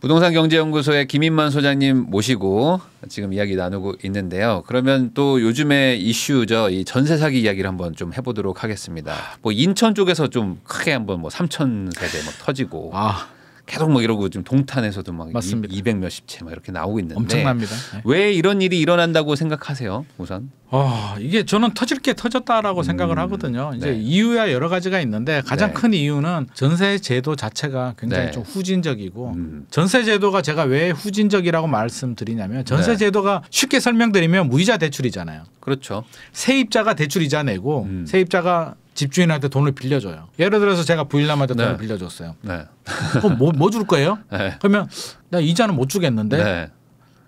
부동산 경제연구소의 김인만 소장님 모시고 지금 이야기 나누고 있는데요. 그러면 또 요즘에 이슈죠. 이 전세 사기 이야기를 한번 좀 해보도록 하겠습니다. 뭐 인천 쪽에서 좀 크게 한번 뭐 삼천 세대 막 뭐 터지고. 아. 계속 막 이러고 지금 동탄에서도 막200 몇십 채막 이렇게 나오고 있는데 엄청납니다. 네. 왜 이런 일이 일어난다고 생각하세요? 우선 어, 이게 저는 터질 게 터졌다라고 음, 생각을 하거든요. 이제 네. 이유야 여러 가지가 있는데 가장 네. 큰 이유는 전세 제도 자체가 굉장히 네. 좀 후진적이고 음. 전세 제도가 제가 왜 후진적이라고 말씀드리냐면 전세 네. 제도가 쉽게 설명드리면 무이자 대출이잖아요. 그렇죠. 세입자가 대출 이자 내고 음. 세입자가 집주인한테 돈을 빌려줘요. 예를 들어서 제가 부일남한테 네. 돈을 빌려줬어요. 네. 그럼 뭐 뭐 줄 거예요? [LAUGHS] 네. 그러면 나 이자는 못 주겠는데. 네.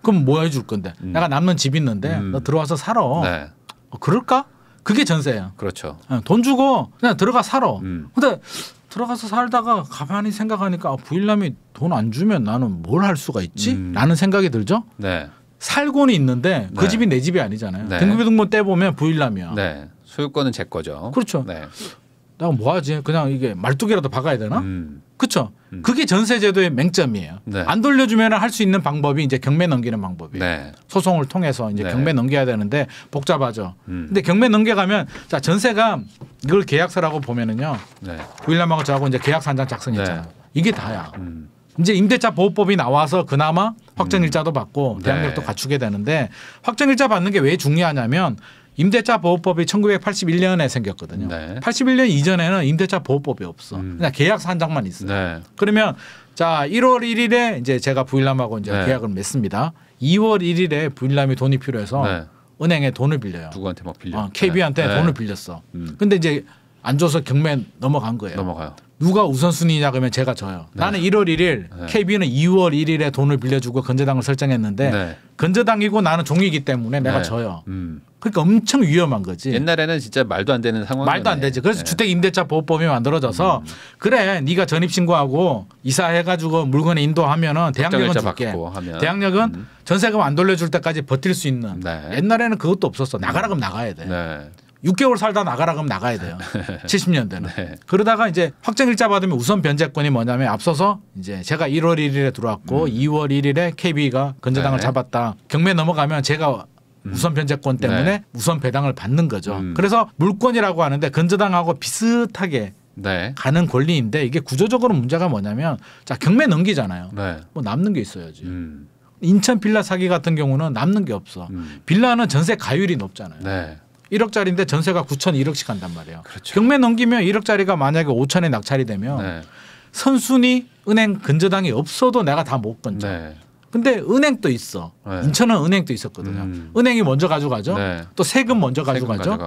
그럼 뭐 해 줄 건데? 음. 내가 남는 집 있는데 음. 너 들어와서 살아. 네. 어, 그럴까? 그게 전세예요. 그렇죠. 네, 돈 주고 그냥 들어가 살아. 음. 근데 들어가서 살다가 가만히 생각하니까 아, 부일남이돈 안 주면 나는 뭘 할 수가 있지? 음. 라는 생각이 들죠. 살고는 있는데 그 집이 내 집이 아니잖아요. 등급등본 이 떼보면 부일남이야 소유권은 제 거죠. 그렇죠. 네. 나 뭐하지? 그냥 이게 말뚝이라도 박아야 되나? 음. 그렇죠. 음. 그게 전세제도의 맹점이에요. 네. 안 돌려주면 할 수 있는 방법이 이제 경매 넘기는 방법이에요. 네. 소송을 통해서 이제 네. 경매 넘겨야 되는데 복잡하죠. 음. 근데 경매 넘겨가면 자 전세가 이걸 계약서라고 보면은요. 네. 구일남하고 저하고 이제 계약서 한 장 작성했잖아요. 네. 이게 다야. 음. 이제 임대차 보호법이 나와서 그나마 확정일자도 음. 받고 대항력도 네. 갖추게 되는데 확정일자 받는 게 왜 중요하냐면 임대차 보호법이 1981년에 생겼거든요. 네. 81년 이전에는 임대차 보호법이 없어. 음. 그냥 계약서 한 장만 있어요. 네. 그러면 자 1월 1일에 이제 제가 부일남하고 이제 네. 계약을 맺습니다. 2월 1일에 부일남이 돈이 필요해서 네. 은행에 돈을 빌려요. 누구한테 막 뭐 빌려? 어, KB한테 네. 돈을 네. 빌렸어. 음. 근데 이제 안 줘서 경매 넘어간 거예요. 넘어가요. 누가 우선순위냐 그러면 제가 져요. 네. 나는 1월 1일, 네. KB는 2월 1일에 돈을 빌려주고 건재당을 설정했는데 네. 건재당이고 나는 종이기 때문에 내가 네. 져요. 음. 그러니까 엄청 위험한 거지. 옛날에는 진짜 말도 안 되는 상황. 말도 안 되지. 그래서 네. 주택 임대차 보호법이 만들어져서 음. 그래 네가 전입 신고하고 이사해가지고 물건을 인도하면은 대항력은 줄게. 대항력은 음. 전세금 안 돌려줄 때까지 버틸 수 있는. 네. 옛날에는 그것도 없었어. 나가라 그러면 나가야 돼. 6개월 살다 나가라 그러면 나가야 돼요. 70년대는. [LAUGHS] 네. 그러다가 이제 확정 일자 받으면 우선 변제권이 뭐냐면 앞서서 이제 제가 1월 1일에 들어왔고 음. 2월 1일에 KB가 근저당을 네. 잡았다. 경매 넘어가면 제가 음. 우선 변제권 때문에 네. 우선 배당을 받는 거죠. 음. 그래서 물권이라고 하는데 근저당하고 비슷하게 네. 가는 권리인데 이게 구조적으로 문제가 뭐냐면 자 경매 넘기잖아요. 네. 뭐 남는 게 있어야지. 음. 인천 빌라 사기 같은 경우는 남는 게 없어. 음. 빌라는 전세 가율이 높잖아요. 네. 1억짜리인데 전세가 9천 1억씩 한단 말이에요. 그렇죠. 경매 넘기면 1억짜리가 만약에 5천에 낙찰이 되면 네. 선순위 은행 근저당이 없어도 내가 다 못 건져. 네. 근데 은행도 있어. 네. 인천은 은행도 있었거든요. 음. 은행이 먼저 가져가죠. 네. 또 세금 먼저 가져가죠. 세금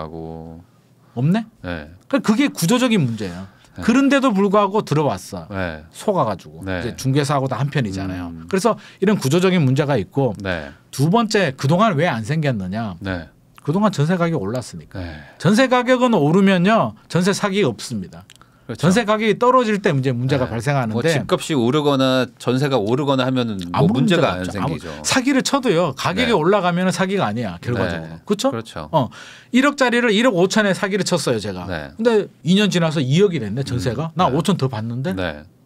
없네. 네. 그러니까 그게 구조적인 문제예요. 네. 그런데도 불구하고 들어왔어. 네. 속아가지고 네. 이제 중개사하고 도 한편이잖아요. 음. 그래서 이런 구조적인 문제가 있고 두 번째 그 동안 왜 안 생겼느냐. 그동안 전세 가격이 올랐으니까. 네. 전세 가격은 오르면요. 전세 사기 없습니다. 그렇죠. 전세 가격이 떨어질 때문제 문제가 네. 발생하는데 뭐 집값이 오르거나 전세가 오르거나 하면은 뭐 문제가 안 생기죠. 사기를 쳐도요. 가격이 네. 올라가면 사기가 아니야 네. 결과적으로. 네. 그렇죠? 그렇죠. 어, 1억짜리를 1억 5천에 사기를 쳤어요 제가. 네. 근데 2년 지나서 2억이 됐네 전세가. 음. 나 5천 더 받는데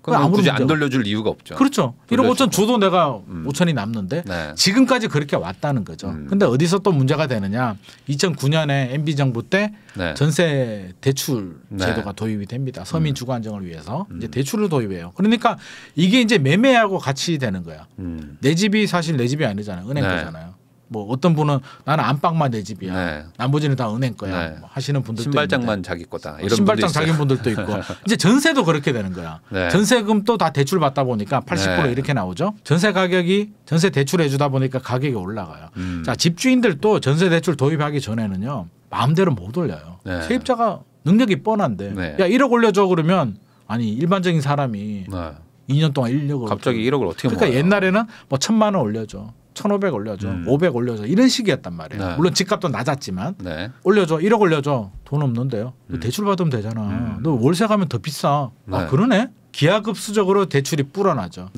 그럼 아무 굳이 안 돌려줄 이유가 없죠. 그렇죠. 1억 5천 줘도 내가 음. 5천이 남는데 네. 지금까지 그렇게 왔다는 거죠. 음. 근데 어디서 또 문제가 되느냐. 2009년에 MB 정부 때 네. 전세 대출 네. 제도가 도입이 됩니다. 서민 음. 주거 안정을 위해서 이제 음. 대출을 도입해요. 그러니까 이게 이제 매매하고 같이 되는 거야. 음. 내 집이 사실 내 집이 아니잖아요. 은행 네. 거잖아요. 뭐 어떤 분은 나는 안방만 내 집이야. 네. 나머지는 다 은행 거야. 네. 뭐 하시는 분들도 신발장만 있는데. 자기 거다. 이런 신발장 자기 분들도 있고 [LAUGHS] 이제 전세도 그렇게 되는 거야. 네. 전세금또 다 대출 받다 보니까 80% 이렇게 나오죠. 전세 가격이 전세 대출해 주다 보니까 가격이 올라가요. 음. 자 집주인들도 전세 대출 도입하기 전에는요 마음대로 못 올려요. 네. 세입자가 능력이 뻔한데 네. 야 1억 올려줘 그러면 아니 일반적인 사람이 2년 동안 1억을 갑자기 1억을 어떻게 그러니까 모아요? 옛날에는 뭐 천만 원 올려줘. 천오백 올려줘. 음. 오백 음. 올려줘. 이런 식이었단 말이에요. 네. 물론 집값도 낮았지만 네. 올려줘. 일억 올려줘. 돈 없는데요. 음. 대출 받으면 되잖아. 음. 너 월세 가면 더 비싸. 아, 네. 아 그러네. 기하급수적으로 대출이 불어나죠.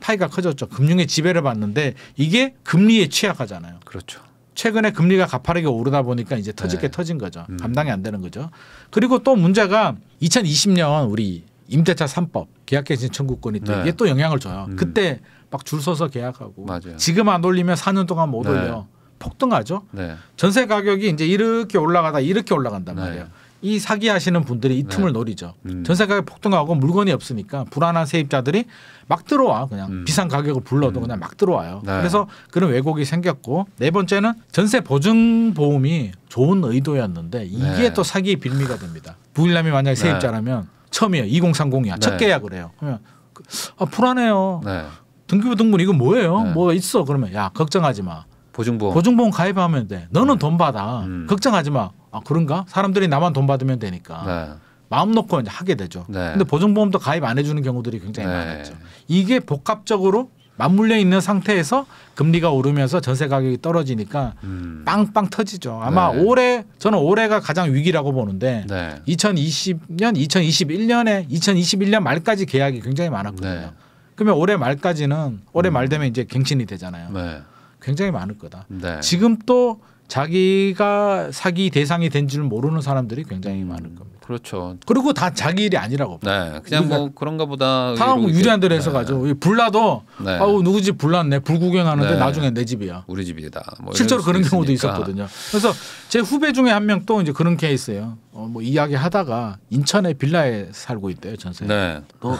파이가 네. 커졌죠. 금융의 지배를 받는데 이게 금리에 취약하잖아요. 그렇죠. 최근에 금리가 가파르게 오르다 보니까 이제 터질 게 네. 터진 거죠. 음. 감당이 안 되는 거죠. 그리고 또 문제가 2020년 우리 임대차 삼법 계약갱신 청구권이 또 네. 이게 또 영향을 줘요. 음. 그때 막줄 서서 계약하고 맞아요. 지금 안 올리면 4년 동안 못 네. 올려 폭등하죠. 네. 전세 가격이 이제 이렇게 올라가다 이렇게 올라간단 네. 말이에요. 이 사기하시는 분들이 이 네. 틈을 노리죠. 음. 전세 가격 폭등하고 물건이 없으니까 불안한 세입자들이 막 들어와 그냥 음. 비싼 가격을 불러도 음. 그냥 막 들어와요. 네. 그래서 그런 왜곡이 생겼고 네 번째는 전세 보증 보험이 좋은 의도였는데 이게 또 사기의 빌미가 됩니다. 부일남이 만약에 세입자라면 처음이에요. 2030이야. 네. 첫 계약을 해요. 그러면 그, 아, 불안해요. 네. 등급부 등본 이거 뭐예요? 네. 뭐가 있어? 그러면 야 걱정하지 마. 보증보험. 보증보험 가입하면 돼. 너는 네. 돈 받아. 음. 걱정하지 마. 아 그런가? 사람들이 나만 돈 받으면 되니까. 네. 마음 놓고 이제 하게 되죠. 네. 근데 보증보험도 가입 안 해주는 경우들이 굉장히 네. 많았죠. 이게 복합적으로 맞물려 있는 상태에서 금리가 오르면서 전세 가격이 떨어지니까 음. 빵빵 터지죠. 아마 네. 올해 저는 올해가 가장 위기라고 보는데 네. 2020년, 2021년에 2021년 말까지 계약이 굉장히 많았거든요. 네. 그러면 올해 말까지는 올해 음. 말 되면 이제 갱신이 되잖아요. 네. 굉장히 많을 거다. 네. 지금 또 자기가 사기 대상이 된 줄 모르는 사람들이 굉장히 음. 많을 겁니다. 그렇죠. 그리고 다 자기 일이 아니라고. 네. 그냥 뭐 그런가 보다. 다하 유리한 대로 해서 네. 가죠. 불나도 네. 아우 누구 집 불났네. 불구경하는데 네. 나중에 내 집이야. 우리 집이다. 뭐 실제로 그런 경우도 있었거든요. 그래서 제 후배 중에 한 명 또 이제 그런 케이스예요. 어, 뭐 이야기하다가 인천의 빌라에 살고 있대요 전세. 네. 너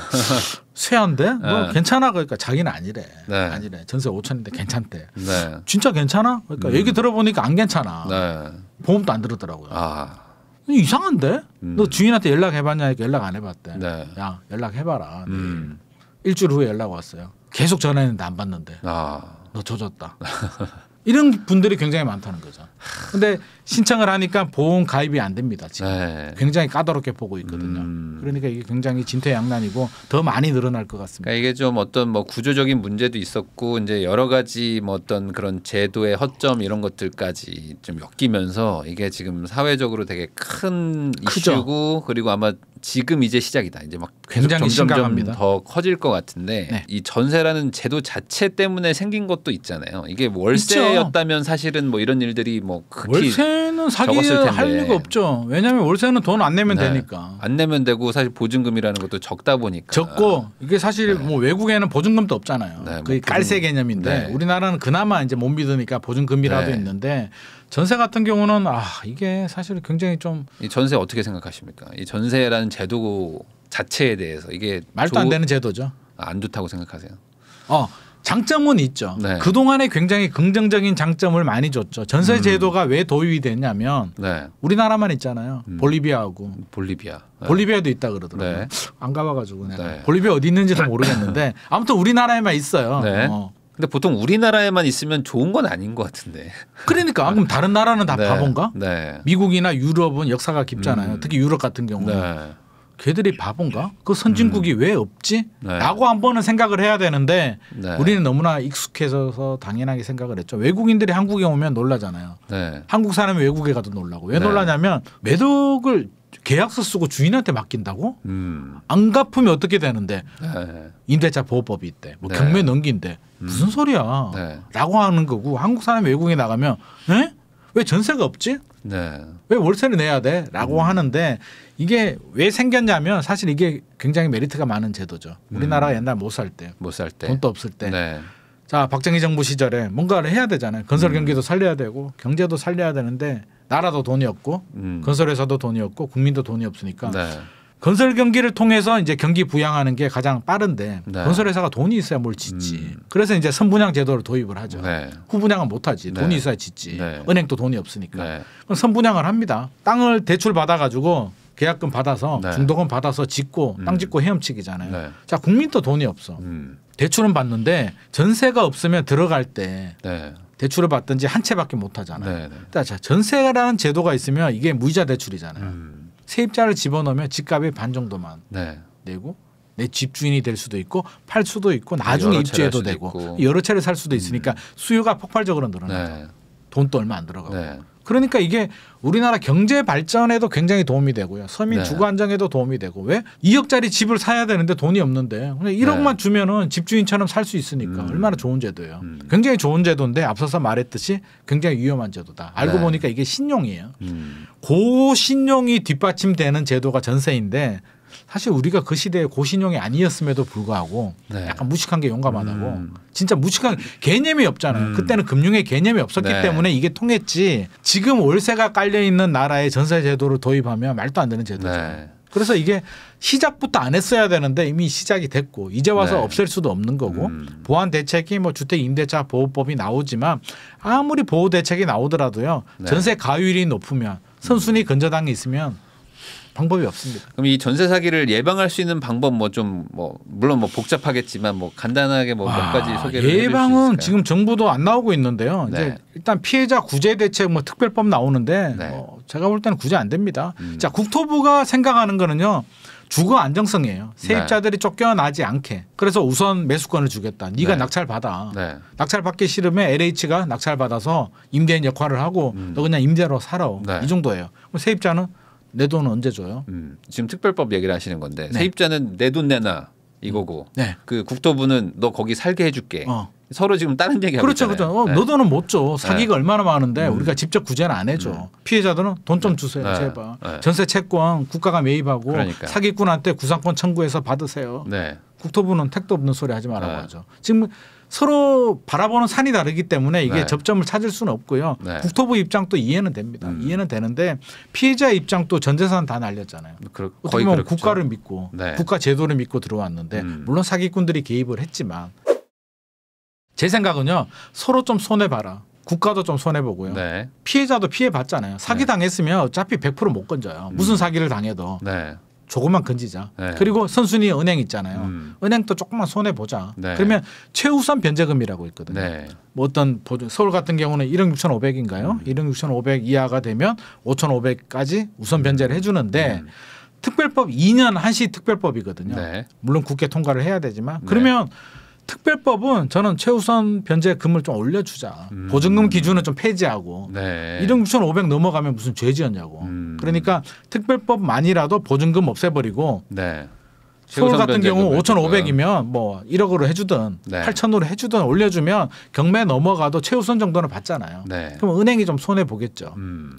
쇠한데? [LAUGHS] 너 네. 괜찮아? 그러니까 자기는 아니래. 네. 아니래. 전세 5천인데 괜찮대. 진짜 괜찮아? 그러니까 음. 얘기 들어보니까 안 괜찮아. 보험도 안 들었더라고요. 아. 이상한데? 음. 너 주인한테 연락해봤냐니까 연락 안 해봤대. 네. 야 연락해봐라. 네. 음. 일주일 후에 연락 왔어요. 계속 전화했는데 안 받는데. 아. 너 조졌다. [LAUGHS] 이런 분들이 굉장히 많다는 거죠. 근데 신청을 하니까 보험 가입이 안 됩니다. 지금 네. 굉장히 까다롭게 보고 있거든요. 음. 그러니까 이게 굉장히 진퇴양난이고 더 많이 늘어날 것 같습니다. 그러니까 이게 좀 어떤 뭐 구조적인 문제도 있었고 이제 여러 가지 뭐 어떤 그런 제도의 허점 이런 것들까지 좀 엮이면서 이게 지금 사회적으로 되게 큰 크죠. 이슈고 그리고 아마 지금 이제 시작이다. 이제 막 굉장히 심각더 커질 것 같은데 네. 이 전세라는 제도 자체 때문에 생긴 것도 있잖아요. 이게 월세였다면 사실은 뭐 이런 일들이 뭐 극히 월세는 사기할 리가 없죠. 왜냐하면 월세는 돈 안 내면 네. 되니까 안 내면 되고 사실 보증금이라는 것도 적다 보니까 적고 이게 사실 네. 뭐 외국에는 보증금도 없잖아요. 네, 그게 뭐 깔세 개념인데 네. 우리나라는 그나마 이제 못 믿으니까 보증금이라도 네. 있는데 전세 같은 경우는 아 이게 사실 굉장히 좀이 전세 어떻게 생각하십니까? 이 전세라는 제도 자체에 대해서 이게 말도 안 되는 제도죠. 아, 안 좋다고 생각하세요? 어 장점은 있죠. 네. 그 동안에 굉장히 긍정적인 장점을 많이 줬죠. 전세 음. 제도가 왜 도입이 됐냐면 네. 우리나라만 있잖아요. 음. 볼리비아하고 볼리비아 네. 볼리비아도 있다 그러더라고요. 네. 안 가봐가지고 네. 볼리비아 어디 있는지도 모르겠는데 [LAUGHS] 아무튼 우리나라에만 있어요. 네. 어. 근데 보통 우리나라에만 있으면 좋은 건 아닌 것 같은데. 그러니까 아, 그럼 [LAUGHS] 다른 나라는 다 네. 바본가? 네. 미국이나 유럽은 역사가 깊잖아요. 음. 특히 유럽 같은 경우는. 네. 걔들이 바본가? 그 선진국이 음. 왜 없지? 네. 라고 한 번은 생각을 해야 되는데 네. 우리는 너무나 익숙해져서 당연하게 생각을 했죠. 외국인들이 한국에 오면 놀라잖아요. 네. 한국 사람이 외국에 가도 놀라고. 왜 네. 놀라냐면 매독을 계약서 쓰고 주인한테 맡긴다고? 음. 안 갚으면 어떻게 되는데 네. 임대차 보호법이 있대. 뭐 네. 경매 넘긴대 음. 무슨 소리야? 네. 라고 하는 거고 한국 사람이 외국에 나가면 에? 네? 왜 전세가 없지? 네. 왜 월세를 내야 돼? 라고 음. 하는데 이게 왜 생겼냐면 사실 이게 굉장히 메리트가 많은 제도죠. 우리나라가 음. 옛날 못 살 때. 못살 때. 돈도 없을 때. 네. 자, 박정희 정부 시절에 뭔가를 해야 되잖아요. 건설 음. 경기도 살려야 되고 경제도 살려야 되는데 나라도 돈이 없고 음. 건설회사도 돈이 없고 국민도 돈이 없으니까 네. 건설 경기를 통해서 이제 경기 부양하는 게 가장 빠른데 네. 건설회사가 돈이 있어야 뭘 짓지. 음. 그래서 이제 선분양 제도를 도입을 하죠. 네. 후분양은 못하지. 돈이 네. 있어야 짓지. 네. 은행도 돈이 없으니까. 네. 그럼 선분양을 합니다. 땅을 대출 받아가지고 계약금 받아서 중도금 받아서 짓고 음. 땅 짓고 헤엄치기잖아요. 자 국민도 돈이 없어. 음. 대출은 받는데 전세가 없으면 들어갈 때 대출을 받든지 한 채밖에 못 하잖아요. 네, 네. 그러니까 전세라는 제도가 있으면 이게 무이자 대출이잖아요. 음. 세입자를 집어넣으면 집값의 반 정도만 네. 내고 내 집주인이 될 수도 있고 팔 수도 있고 네, 나중에 입주해도 되고 있고. 여러 채를 살 수도 있으니까 음. 수요가 폭발적으로 늘어나요. 네. 돈도 얼마 안 들어가고. 네. 그러니까 이게 우리나라 경제 발전에도 굉장히 도움이 되고요. 서민 네. 주거 안정에도 도움이 되고 왜 2억짜리 집을 사야 되는데 돈이 없는데 그냥 1억만 네. 주면은 집주인처럼 살 수 있으니까 음. 얼마나 좋은 제도예요. 음. 굉장히 좋은 제도인데 앞서서 말했듯이 굉장히 위험한 제도다. 알고 네. 보니까 이게 신용이에요. 음. 고신용이 뒷받침되는 제도가 전세인데 사실 우리가 그 시대의 고신용이 아니었음에도 불구하고 네. 약간 무식한 게 용감하다고 음. 진짜 무식한 개념이 없잖아요. 음. 그때는 금융의 개념이 없었기 네. 때문에 이게 통했지 지금 월세가 깔려 있는 나라의 전세 제도를 도입하면 말도 안 되는 제도죠. 네. 그래서 이게 시작부터 안 했어야 되는데 이미 시작이 됐고 이제 와서 네. 없앨 수도 없는 거고 음. 보안 대책이 뭐 주택 임대차 보호법이 나오지만 아무리 보호 대책이 나오더라도요 네. 전세 가율이 높으면 선순위 근저당이 있으면 방법이 없습니다. 그럼 이 전세 사기를 예방할 수 있는 방법 뭐 좀뭐 뭐 물론 뭐 복잡하겠지만 뭐 간단하게 뭐몇 아, 가지 소개를 해주실 예방은 지금 정부도 안 나오고 있는데요. 네. 이제 일단 피해자 구제 대책 뭐 특별법 나오는데 네. 어, 제가 볼 때는 구제 안 됩니다. 음. 자 국토부가 생각하는 거는요. 주거 안정성이에요. 네. 세입자들이 네. 쫓겨나지 않게. 그래서 우선 매수권을 주겠다. 네가 네. 낙찰 받아. 네. 낙찰 받기 싫으면 LH가 낙찰 받아서 임대인 역할을 하고 음. 너 그냥 임대로 살아. 네. 이 정도예요. 그럼 세입자는 내 돈은 언제 줘요? 음, 지금 특별법 얘기를 하시는 건데 네. 세입자는 내 돈 내놔 이거고 음, 네. 그 국토부는 너 거기 살게 해줄게. 어. 서로 지금 다른 얘기하고 그렇죠, 그렇죠. 어, 네. 너 돈은 못 줘. 네. 사기가 얼마나 많은데 음. 우리가 직접 구제는 안 해줘. 음. 피해자들은 돈좀 네. 주세요, 네. 제발. 전세 채권 국가가 매입하고 그러니까. 사기꾼한테 구상권 청구해서 받으세요. 국토부는 택도 없는 소리 하지 말라고 하죠. 지금 서로 바라보는 산이 다르기 때문에 이게 네. 접점을 찾을 수는 없고요. 네. 국토부 입장도 이해는 됩니다. 음. 이해는 되는데 피해자 입장도 전 재산 다 날렸잖아요. 그렇, 어떻게 보면 그렇죠 국가를 믿고 네. 국가 제도를 믿고 들어왔는데 음. 물론 사기꾼들이 개입을 했지만 제 생각은요 서로 좀 손해 봐라. 국가도 좀 손해 보고요. 네. 피해자도 피해 봤잖아요. 사기 네. 당했으면 어차피 100%못 건져요. 무슨 음. 사기를 당해도. 네. 조금만 건지자. 네. 그리고 선순위 은행 있잖아요. 음. 은행도 조금만 손해 보자. 네. 그러면 최우선 변제금이라고 있거든요. 네. 뭐 어떤 보증 서울 같은 경우는 1억 6,500인가요? 음. 1억 6,500 이하가 되면 5,500까지 우선 변제를 음. 해주는데 음. 특별법 2년 한시 특별법이거든요. 네. 물론 국회 통과를 해야 되지만 네. 그러면. 특별법은 저는 최우선 변제금을 좀 올려주자. 음. 보증금 기준은 좀 폐지하고 네. 1억 6,500 넘어가면 무슨 죄지었냐고. 음. 그러니까 특별법만이라도 보증금 없애버리고 네. 서울 같은 경우 5,500이면 음. 뭐 1억으로 해주든 네. 8,000으로 해주든 올려주면 경매 넘어가도 최우선 정도는 받잖아요. 네. 그럼 은행이 좀 손해 보겠죠. 음.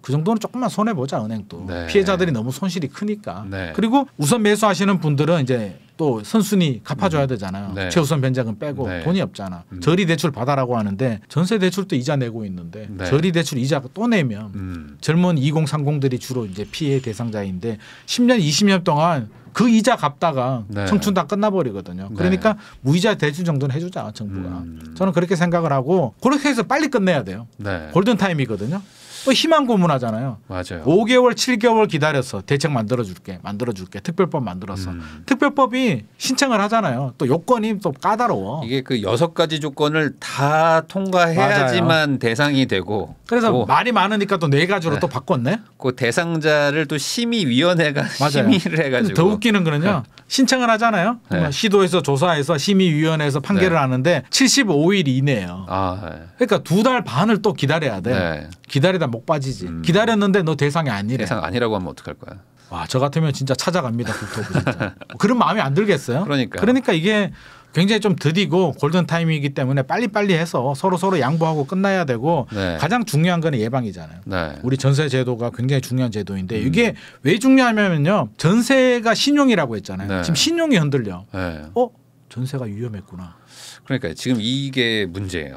그 정도는 조금만 손해 보자 은행도 네. 피해자들이 너무 손실이 크니까. 네. 그리고 우선 매수하시는 분들은 이제 또 선순위 갚아줘야 음. 되잖아요. 네. 최우선 변제금 빼고 네. 돈이 없잖아. 음. 저리 대출 받아라고 하는데 전세 대출도 이자 내고 있는데 네. 저리 대출 이자 또 내면 음. 젊은 2030들이 주로 이제 피해 대상자인데 10년 20년 동안 그 이자 갚다가 네. 청춘 다 끝나버리거든요. 네. 그러니까 네. 무이자 대출 정도는 해주자 정부가. 음. 저는 그렇게 생각을 하고 그렇게 해서 빨리 끝내야 돼요. 네. 골든 타임이거든요. 또 뭐 희망 고문하잖아요. 맞아요. 5개월, 7개월 기다려서 대책 만들어줄게, 만들어줄게, 특별법 만들어서 음. 특별법이 신청을 하잖아요. 또 요건이 또 까다로워. 이게 그 여섯 가지 조건을 다 통과해야지만 맞아요. 대상이 되고. 그래서 뭐. 말이 많으니까 또 네 가지로 네. 또 바꿨네. 그 대상자를 또 심의위원회가 [LAUGHS] 맞아요. 심의를 해가지고. 더 웃기는 거는요. 네. 신청을 하잖아요. 네. 시도에서 조사해서 심의위원회에서 판결을 네. 하는데 75일 이내예요. 아, 네. 그러니까 두 달 반을 또 기다려야 돼. 기다리다 목 빠지지. 음. 기다렸는데 너 대상이 아니래. 대상 아니라고 하면 어떡할 거야? 와, 저 같으면 진짜 찾아갑니다. 국토부 진짜. 뭐 그런 마음이 안 들겠어요? 그러니까. 그러니까 이게 굉장히 좀 드디고 골든 타임이기 때문에 빨리빨리 해서 서로 서로 양보하고 끝나야 되고 네. 가장 중요한 건 예방이잖아요. 네. 우리 전세 제도가 굉장히 중요한 제도인데 음. 이게 왜 중요하냐면요. 전세가 신용이라고 했잖아요. 네. 지금 신용이 흔들려. 네. 어? 전세가 위험했구나. 그러니까 지금 이게 문제예요.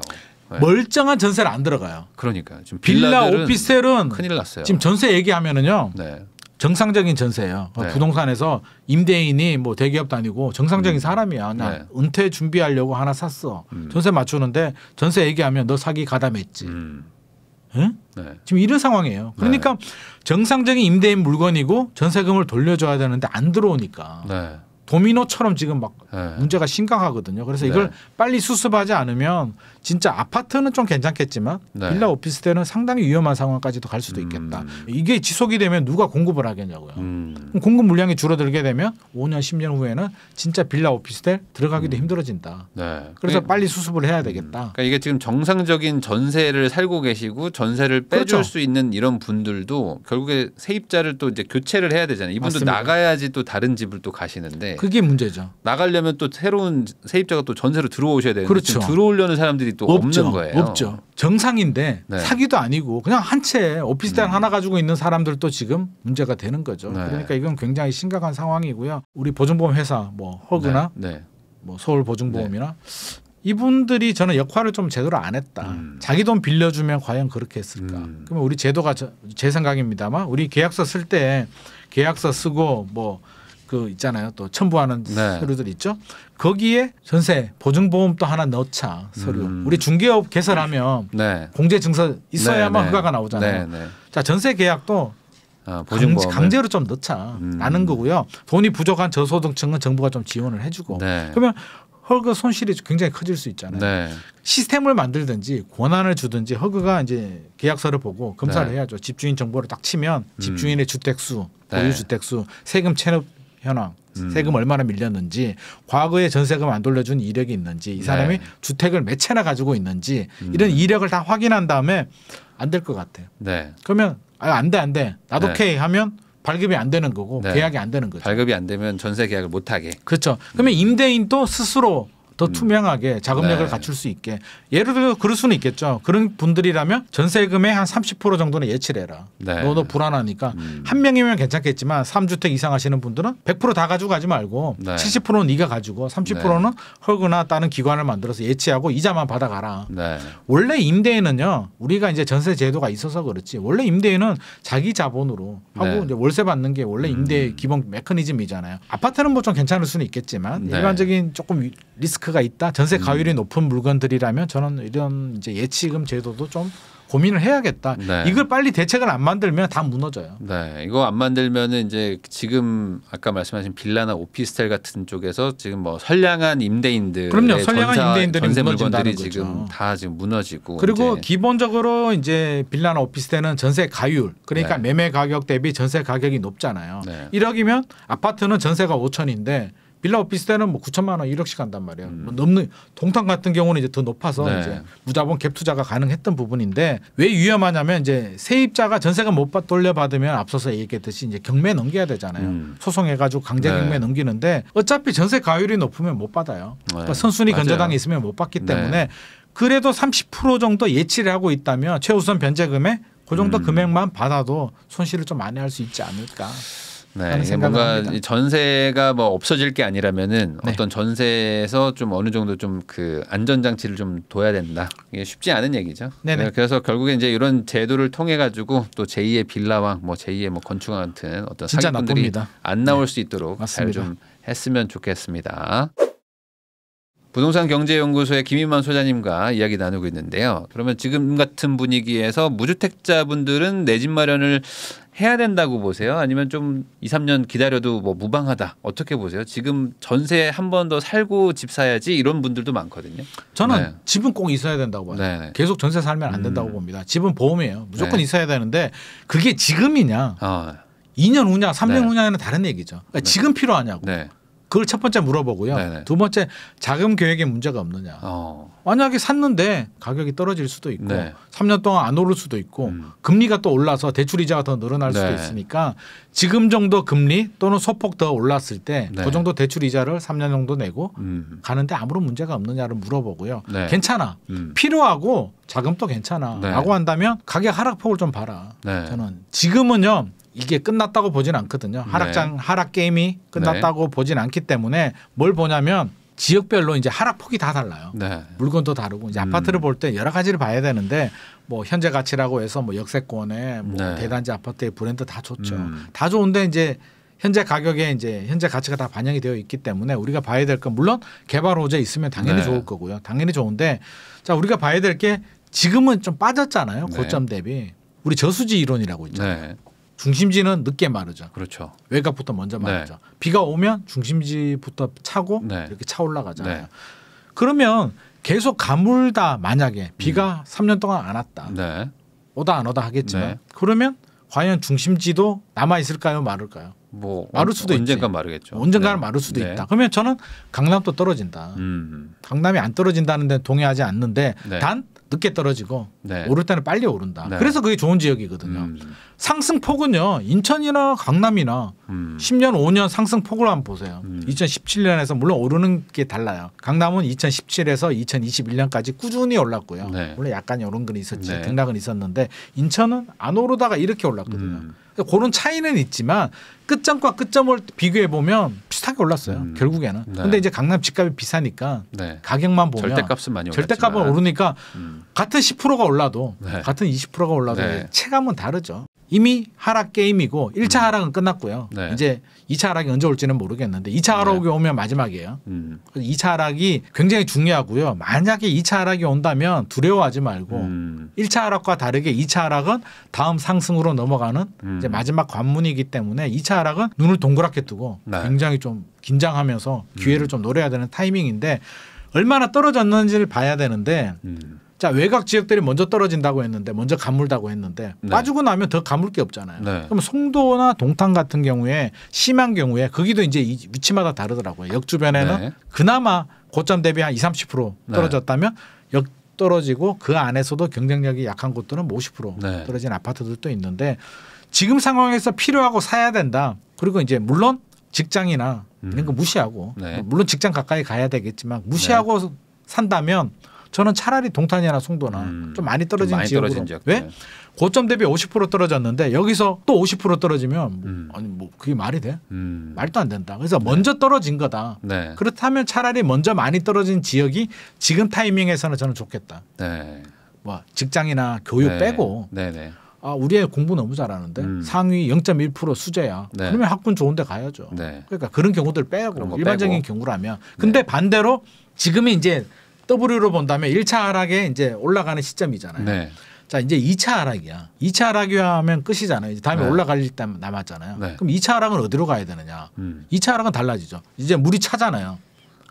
네. 멀쩡한 전세를 안 들어가요. 그러니까 지금 빌라 오피스텔은 큰일 났어요. 지금 전세 얘기하면은요. 네. 정상적인 전세예요. 네. 부동산에서 임대인이 뭐 대기업도 아니고 정상적인 음. 사람이야. 나 네. 은퇴 준비하려고 하나 샀어. 음. 전세 맞추는데 전세 얘기하면 너 사기 가담했지. 음. 응? 네. 지금 이런 상황이에요. 그러니까 네. 정상적인 임대인 물건이고 전세금을 돌려줘야 되는데 안 들어오니까. 네. 도미노처럼 지금 막 네. 문제가 심각하거든요. 그래서 이걸 네. 빨리 수습하지 않으면 진짜 아파트는 좀 괜찮겠지만 네. 빌라 오피스텔은 상당히 위험한 상황까지도 갈 수도 있겠다. 음. 이게 지속이 되면 누가 공급을 하겠냐고요. 음. 공급 물량이 줄어들게 되면 5년 10년 후에는 진짜 빌라 오피스텔 들어가기도 음. 힘들어진다. 네. 그래서 그러니까 빨리 수습을 해야 되겠다. 음. 그러니까 이게 지금 정상적인 전세를 살고 계시고 전세를 빼줄 그렇죠. 수 있는 이런 분들도 결국에 세입자를 또 이제 교체를 해야 되잖아요. 이분도 맞습니다. 나가야지 또 다른 집을 또 가시는데 네. 그게 문제죠. 나가려면 또 새로운 세입자가 또 전세로 들어오셔야 되는데 그렇죠. 들어오려는 사람들이 또 없죠. 없는 거예요. 없죠. 정상인데 네. 사기도 아니고 그냥 한 채 오피스텔 음. 하나 가지고 있는 사람들도 지금 문제가 되는 거죠. 네. 그러니까 이건 굉장히 심각한 상황이고요. 우리 보증보험 회사 뭐 허그나 네. 네. 뭐 서울 보증보험이나 네. 이분들이 저는 역할을 좀 제대로 안 했다. 음. 자기 돈 빌려주면 과연 그렇게 했을까? 음. 그러면 우리 제도가 저, 제 생각입니다만 우리 계약서 쓸 때 계약서 쓰고 뭐그 있잖아요. 또 첨부하는 네. 서류들 있죠. 거기에 전세 보증보험도 하나 넣자 서류. 음. 우리 중개업 개설하면 네. 공제 증서 있어야만 네, 네. 허가가 나오잖아요. 네, 네. 자 전세 계약도 어, 아, 보증보 강제로 좀 넣자라는 음. 거고요. 돈이 부족한 저소득층은 정부가 좀 지원을 해주고 그러면 허가 손실이 굉장히 커질 수 있잖아요. 네. 시스템을 만들든지 권한을 주든지 허가가 이제 계약서를 보고 검사를 네. 해야죠. 집주인 정보를 딱 치면 음. 집주인의 음. 주택수, 보유 주택수, 세금 체납 현황 음. 세금 얼마나 밀렸는지 과거에 전세금 안 돌려준 이력이 있는지 이 사람이 네. 주택을 몇 채나 가지고 있는지 음. 이런 이력을 다 확인한 다음에 안 될 것 같아요. 네. 그러면 아, 안 돼 안돼 안 돼. 나도 네. 케이 하면 발급이 안 되는 거고 네. 계약이 안 되는 거죠. 발급이 안 되면 전세 계약을 못 하게. 그렇죠. 그러면 임대인도 스스로 더 음. 투명하게 자금력을 네. 갖출 수 있게 예를 들어 그럴 수는 있겠죠. 그런 분들이라면 전세금의 한 30% 정도는 예치해라. 를 네. 너도 불안하니까 음. 한 명이면 괜찮겠지만 3주택 이상 하시는 분들은 100%다 가지고 가지 말고 네. 70%는 네가 가지고 30%는 허거나 다른 기관을 만들어서 예치하고 이자만 받아가라. 네. 원래 임대인은요 우리가 이제 전세 제도가 있어서 그렇지 원래 임대인은 자기 자본으로 하고 네. 이제 월세 받는 게 원래 임대 음. 기본 메커니즘이잖아요. 아파트는 뭐 좀 괜찮을 수는 있겠지만 일반적인 조금 리스크 리크가 있다. 전세 음. 가율이 음. 높은 물건들이라면 저는 이런 이제 예치금 제도도 좀 고민을 해야겠다. 네. 이걸 빨리 대책을 안 만들면 다 무너져요. 네, 이거 안 만들면은 이제 지금 아까 말씀하신 빌라나 오피스텔 같은 쪽에서 지금 뭐 선량한 임대인들, 그럼요, 선량한 전사, 임대인들이 전세 물건들이 거죠. 지금 다 지금 무너지고 그리고 이제. 기본적으로 이제 빌라나 오피스텔은 전세 가율 그러니까 네. 매매 가격 대비 전세 가격이 높잖아요. 네. 1억이면 아파트는 전세가 5천인데 빌라 오피스텔은 뭐 9천만 원 1억씩 간단 말이에요. 음. 뭐 넘는 동탄 같은 경우는 이제 더 높아서 네. 이제 무자본 갭 투자가 가능했던 부분인데 왜 위험하냐면 이제 세입자가 전세가 못 받, 돌려받으면 앞서서 얘기했듯이 이제 경매 넘겨야 되잖아요. 음. 소송해가지고 강제 네. 경매 넘기는데 어차피 전세 가율이 높으면 못 받아요. 네. 그러니까 선순위 견제당이 있으면 못 받기 네. 때문에 그래도 30% 정도 예치를 하고 있다면 최우선 변제금에 그 정도 음. 금액만 받아도 손실을 좀 많이 할 수 있지 않을까. 네, 이게 뭔가 합니다. 전세가 뭐 없어질 게 아니라면은 네. 어떤 전세에서 좀 어느 정도 좀 그 안전 장치를 좀 둬야 된다. 이게 쉽지 않은 얘기죠. 네네. 그래서 결국에 이제 이런 제도를 통해 가지고 또 제2의 빌라왕, 뭐 제2의 뭐 건축왕 같은 어떤 사기꾼들이 나쁩니다. 안 네. 나올 네. 수 있도록 잘 좀 했으면 좋겠습니다. 부동산 경제연구소의 김인만 소장님과 이야기 나누고 있는데요. 그러면 지금 같은 분위기에서 무주택자분들은 내 집 마련을 해야 된다고 보세요? 아니면 좀 2, 3년 기다려도 뭐 무방하다. 어떻게 보세요? 지금 전세 한 번 더 살고 집 사야지 이런 분들도 많거든요. 저는 네. 집은 꼭 있어야 된다고 봐요. 네네. 계속 전세 살면 안 음. 된다고 음. 봅니다. 집은 보험이에요. 무조건 네. 있어야 되는데 그게 지금이냐. 어. 2년 후냐, 3년 네. 후냐는 다른 얘기죠. 그러니까 네. 지금 필요하냐고. 네. 그걸 첫 번째 물어보고요. 네네. 두 번째 자금 계획에 문제가 없느냐. 어. 만약에 샀는데 가격이 떨어질 수도 있고 네. 3년 동안 안 오를 수도 있고 음. 금리가 또 올라서 대출 이자가 더 늘어날 네. 수도 있으니까 지금 정도 금리 또는 소폭 더 올랐을 때그 네. 그 정도 대출 이자를 3년 정도 내고 음. 가는데 아무런 문제가 없느냐를 물어보고요. 네. 괜찮아. 음. 필요하고 자금도 괜찮아라고 네. 한다면 가격 하락폭을 좀 봐라. 네. 저는 지금은요. 이게 끝났다고 보진 않거든요. 네. 하락장 네. 하락 게임이 끝났다고 네. 보진 않기 때문에 뭘 보냐면 지역별로 이제 하락폭이 다 달라요. 네. 물건도 다르고 이제 음. 아파트를 볼 때 여러 가지를 봐야 되는데 뭐 현재 가치라고 해서 뭐 역세권에 뭐 네. 대단지 아파트의 브랜드 다 좋죠. 음. 다 좋은데 이제 현재 가격에 이제 현재 가치가 다 반영이 되어 있기 때문에 우리가 봐야 될 건 물론 개발 호재 있으면 당연히 네. 좋을 거고요. 당연히 좋은데 자 우리가 봐야 될 게 지금은 좀 빠졌잖아요. 네. 고점 대비 우리 저수지 이론이라고 있잖아요. 네. 중심지는 늦게 마르죠. 그렇죠. 외곽부터 먼저 네. 마르죠. 네. 비가 오면 중심지부터 차고 네. 이렇게 차 올라가잖아요. 네. 그러면 계속 가물다 만약에 비가 음. 3년 동안 안 왔다. 네. 오다 안 오다 하겠지만 네. 그러면 과연 중심지도 남아 있을까요, 마를까요? 뭐 마를 수도 언젠가 있지. 마르겠죠. 언젠가는 마를 수도 있다. 그러면 저는 강남도 떨어진다. 음. 강남이 안 떨어진다는 데 동의하지 않는데 단 늦게 떨어지고 네. 오를 때는 빨리 오른다. 네. 그래서 그게 좋은 지역이거든요. 음. 상승폭은요. 인천이나 강남이나 음. 10년, 5년 상승폭을 한번 보세요. 음. 2017년에서 물론 오르는 게 달라요. 강남은 2017에서 2021년까지 꾸준히 올랐고요. 네. 물론 약간 오른 건 있었지 네. 등락은 있었는데 인천은 안 오르다가 이렇게 올랐거든요. 음. 그러니까 그런 차이는 있지만 끝점과 끝점을 비교해 보면 비슷하게 올랐어요. 음. 결국에는. 네. 근데 이제 강남 집값이 비싸니까 네. 가격만 보면 절대값은 많이 절대값은 오르니까 음. 같은 10%가 올랐어요. 올라도 네. 같은 20%가 올라도 네. 체감은 다르죠. 이미 하락 게임이고 1차 음. 하락은 끝났고요. 네. 이제 2차 하락이 언제 올지는 모르겠는데 2차 하락이 오면 마지막이에요. 음. 2차 하락이 굉장히 중요하고요. 만약에 2차 하락이 온다면 두려워하지 말고 음. 1차 하락과 다르게 2차 하락은 다음 상승으로 넘어가는 음. 이제 마지막 관문이기 때문에 2차 하락은 눈을 동그랗게 뜨고 네. 굉장히 좀 긴장하면서 기회를 음. 좀 노려야 되는 타이밍인데 얼마나 떨어졌는지를 봐야 되는데 음. 자 외곽 지역들이 먼저 떨어진다고 했는데 먼저 가물다고 했는데 네. 빠지고 나면 더 가물 게 없잖아요. 네. 그럼 송도나 동탄 같은 경우에 심한 경우에 거기도 이제 위치마다 다르더라고요. 역 주변에는 네. 그나마 고점 대비 한 2, 30% 떨어졌다면 역 떨어지고 그 안에서도 경쟁력이 약한 곳들은 50% 떨어진 아파트들도 있는데 지금 상황에서 필요하고 사야 된다. 그리고 이제 물론 직장이나 음. 이런 거 음. 무시하고 네. 물론 직장 가까이 가야 되겠지만 무시하고 산다면 저는 차라리 동탄이나 송도나 음. 좀 많이 떨어진, 좀 많이 지역으로. 떨어진 지역 왜? 네. 고점 대비 50% 떨어졌는데 여기서 또 50% 떨어지면 뭐 음. 아니 뭐 그게 말이 돼? 음. 말도 안 된다. 그래서 네. 먼저 떨어진 거다. 네. 그렇다면 차라리 먼저 많이 떨어진 지역이 지금 타이밍에서는 저는 좋겠다. 네. 뭐 직장이나 교육 네. 빼고 네, 아, 우리 애 공부 너무 잘하는데 음. 상위 0.1% 수재야. 네. 그러면 학군 좋은 데 가야죠. 네. 그러니까 그런 경우들 빼고 일반적인 빼고. 경우라면. 근데 네. 반대로 지금이 이제 W로 본다면 1차 하락에 이제 올라가는 시점이잖아요. 네. 자 이제 2차 하락이야. 2차 하락이야 하면 끝이잖아요. 이제 다음에 네. 올라갈 때 남았잖아요. 네. 그럼 2차 하락은 어디로 가야 되느냐? 음. 2차 하락은 달라지죠. 이제 물이 차잖아요.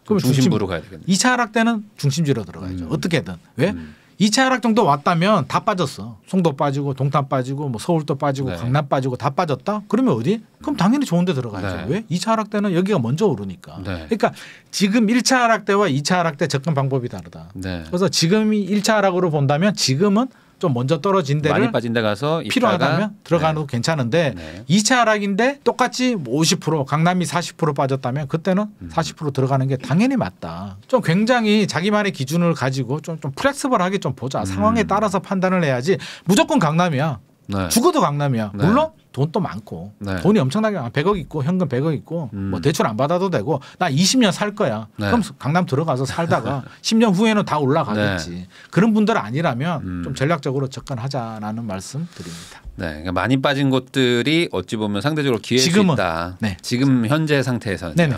그럼 중심부로 중심, 가야 되겠네. 2차 하락 때는 중심지로 들어가야죠. 음. 어떻게든 왜? 음. 2차 하락 정도 왔다면 다 빠졌어. 송도 빠지고 동탄 빠지고 뭐 서울도 빠지고 네. 강남 빠지고 다 빠졌다. 그러면 어디? 그럼 당연히 좋은 데 들어가야죠. 네. 왜? 2차 하락 때는 여기가 먼저 오르니까. 네. 그러니까 지금 1차 하락 때와 2차 하락 때 접근 방법이 다르다. 네. 그래서 지금이 1차 하락으로 본다면 지금은 좀 먼저 떨어진 데를 많이 빠진 데 가서 필요하다면 들어가도 네. 괜찮은데 네. 2차 하락인데 똑같이 뭐50% 강남이 40% 빠졌다면 그때는 음. 40% 들어가는 게 당연히 맞다. 좀 굉장히 자기만의 기준을 가지고 좀, 좀 플렉스블하게 좀 보자. 음. 상황에 따라서 판단을 해야지 무조건 강남이야. 네. 죽어도 강남이야. 네. 물론 돈도 많고 네. 돈이 엄청나게 많아. 100억 있고 현금 100억 있고 음. 뭐 대출 안 받아도 되고 나 20년 살 거야. 네. 그럼 강남 들어가서 살다가 10년 [LAUGHS] 후에는 다 올라가겠지. 네. 그런 분들 아니라면 음. 좀 전략적으로 접근하자라는 말씀 드립니다. 네, 그러니까 많이 빠진 곳들이 어찌 보면 상대적으로 기회가 있다. 네. 지금 현재 상태에서는요. 네네.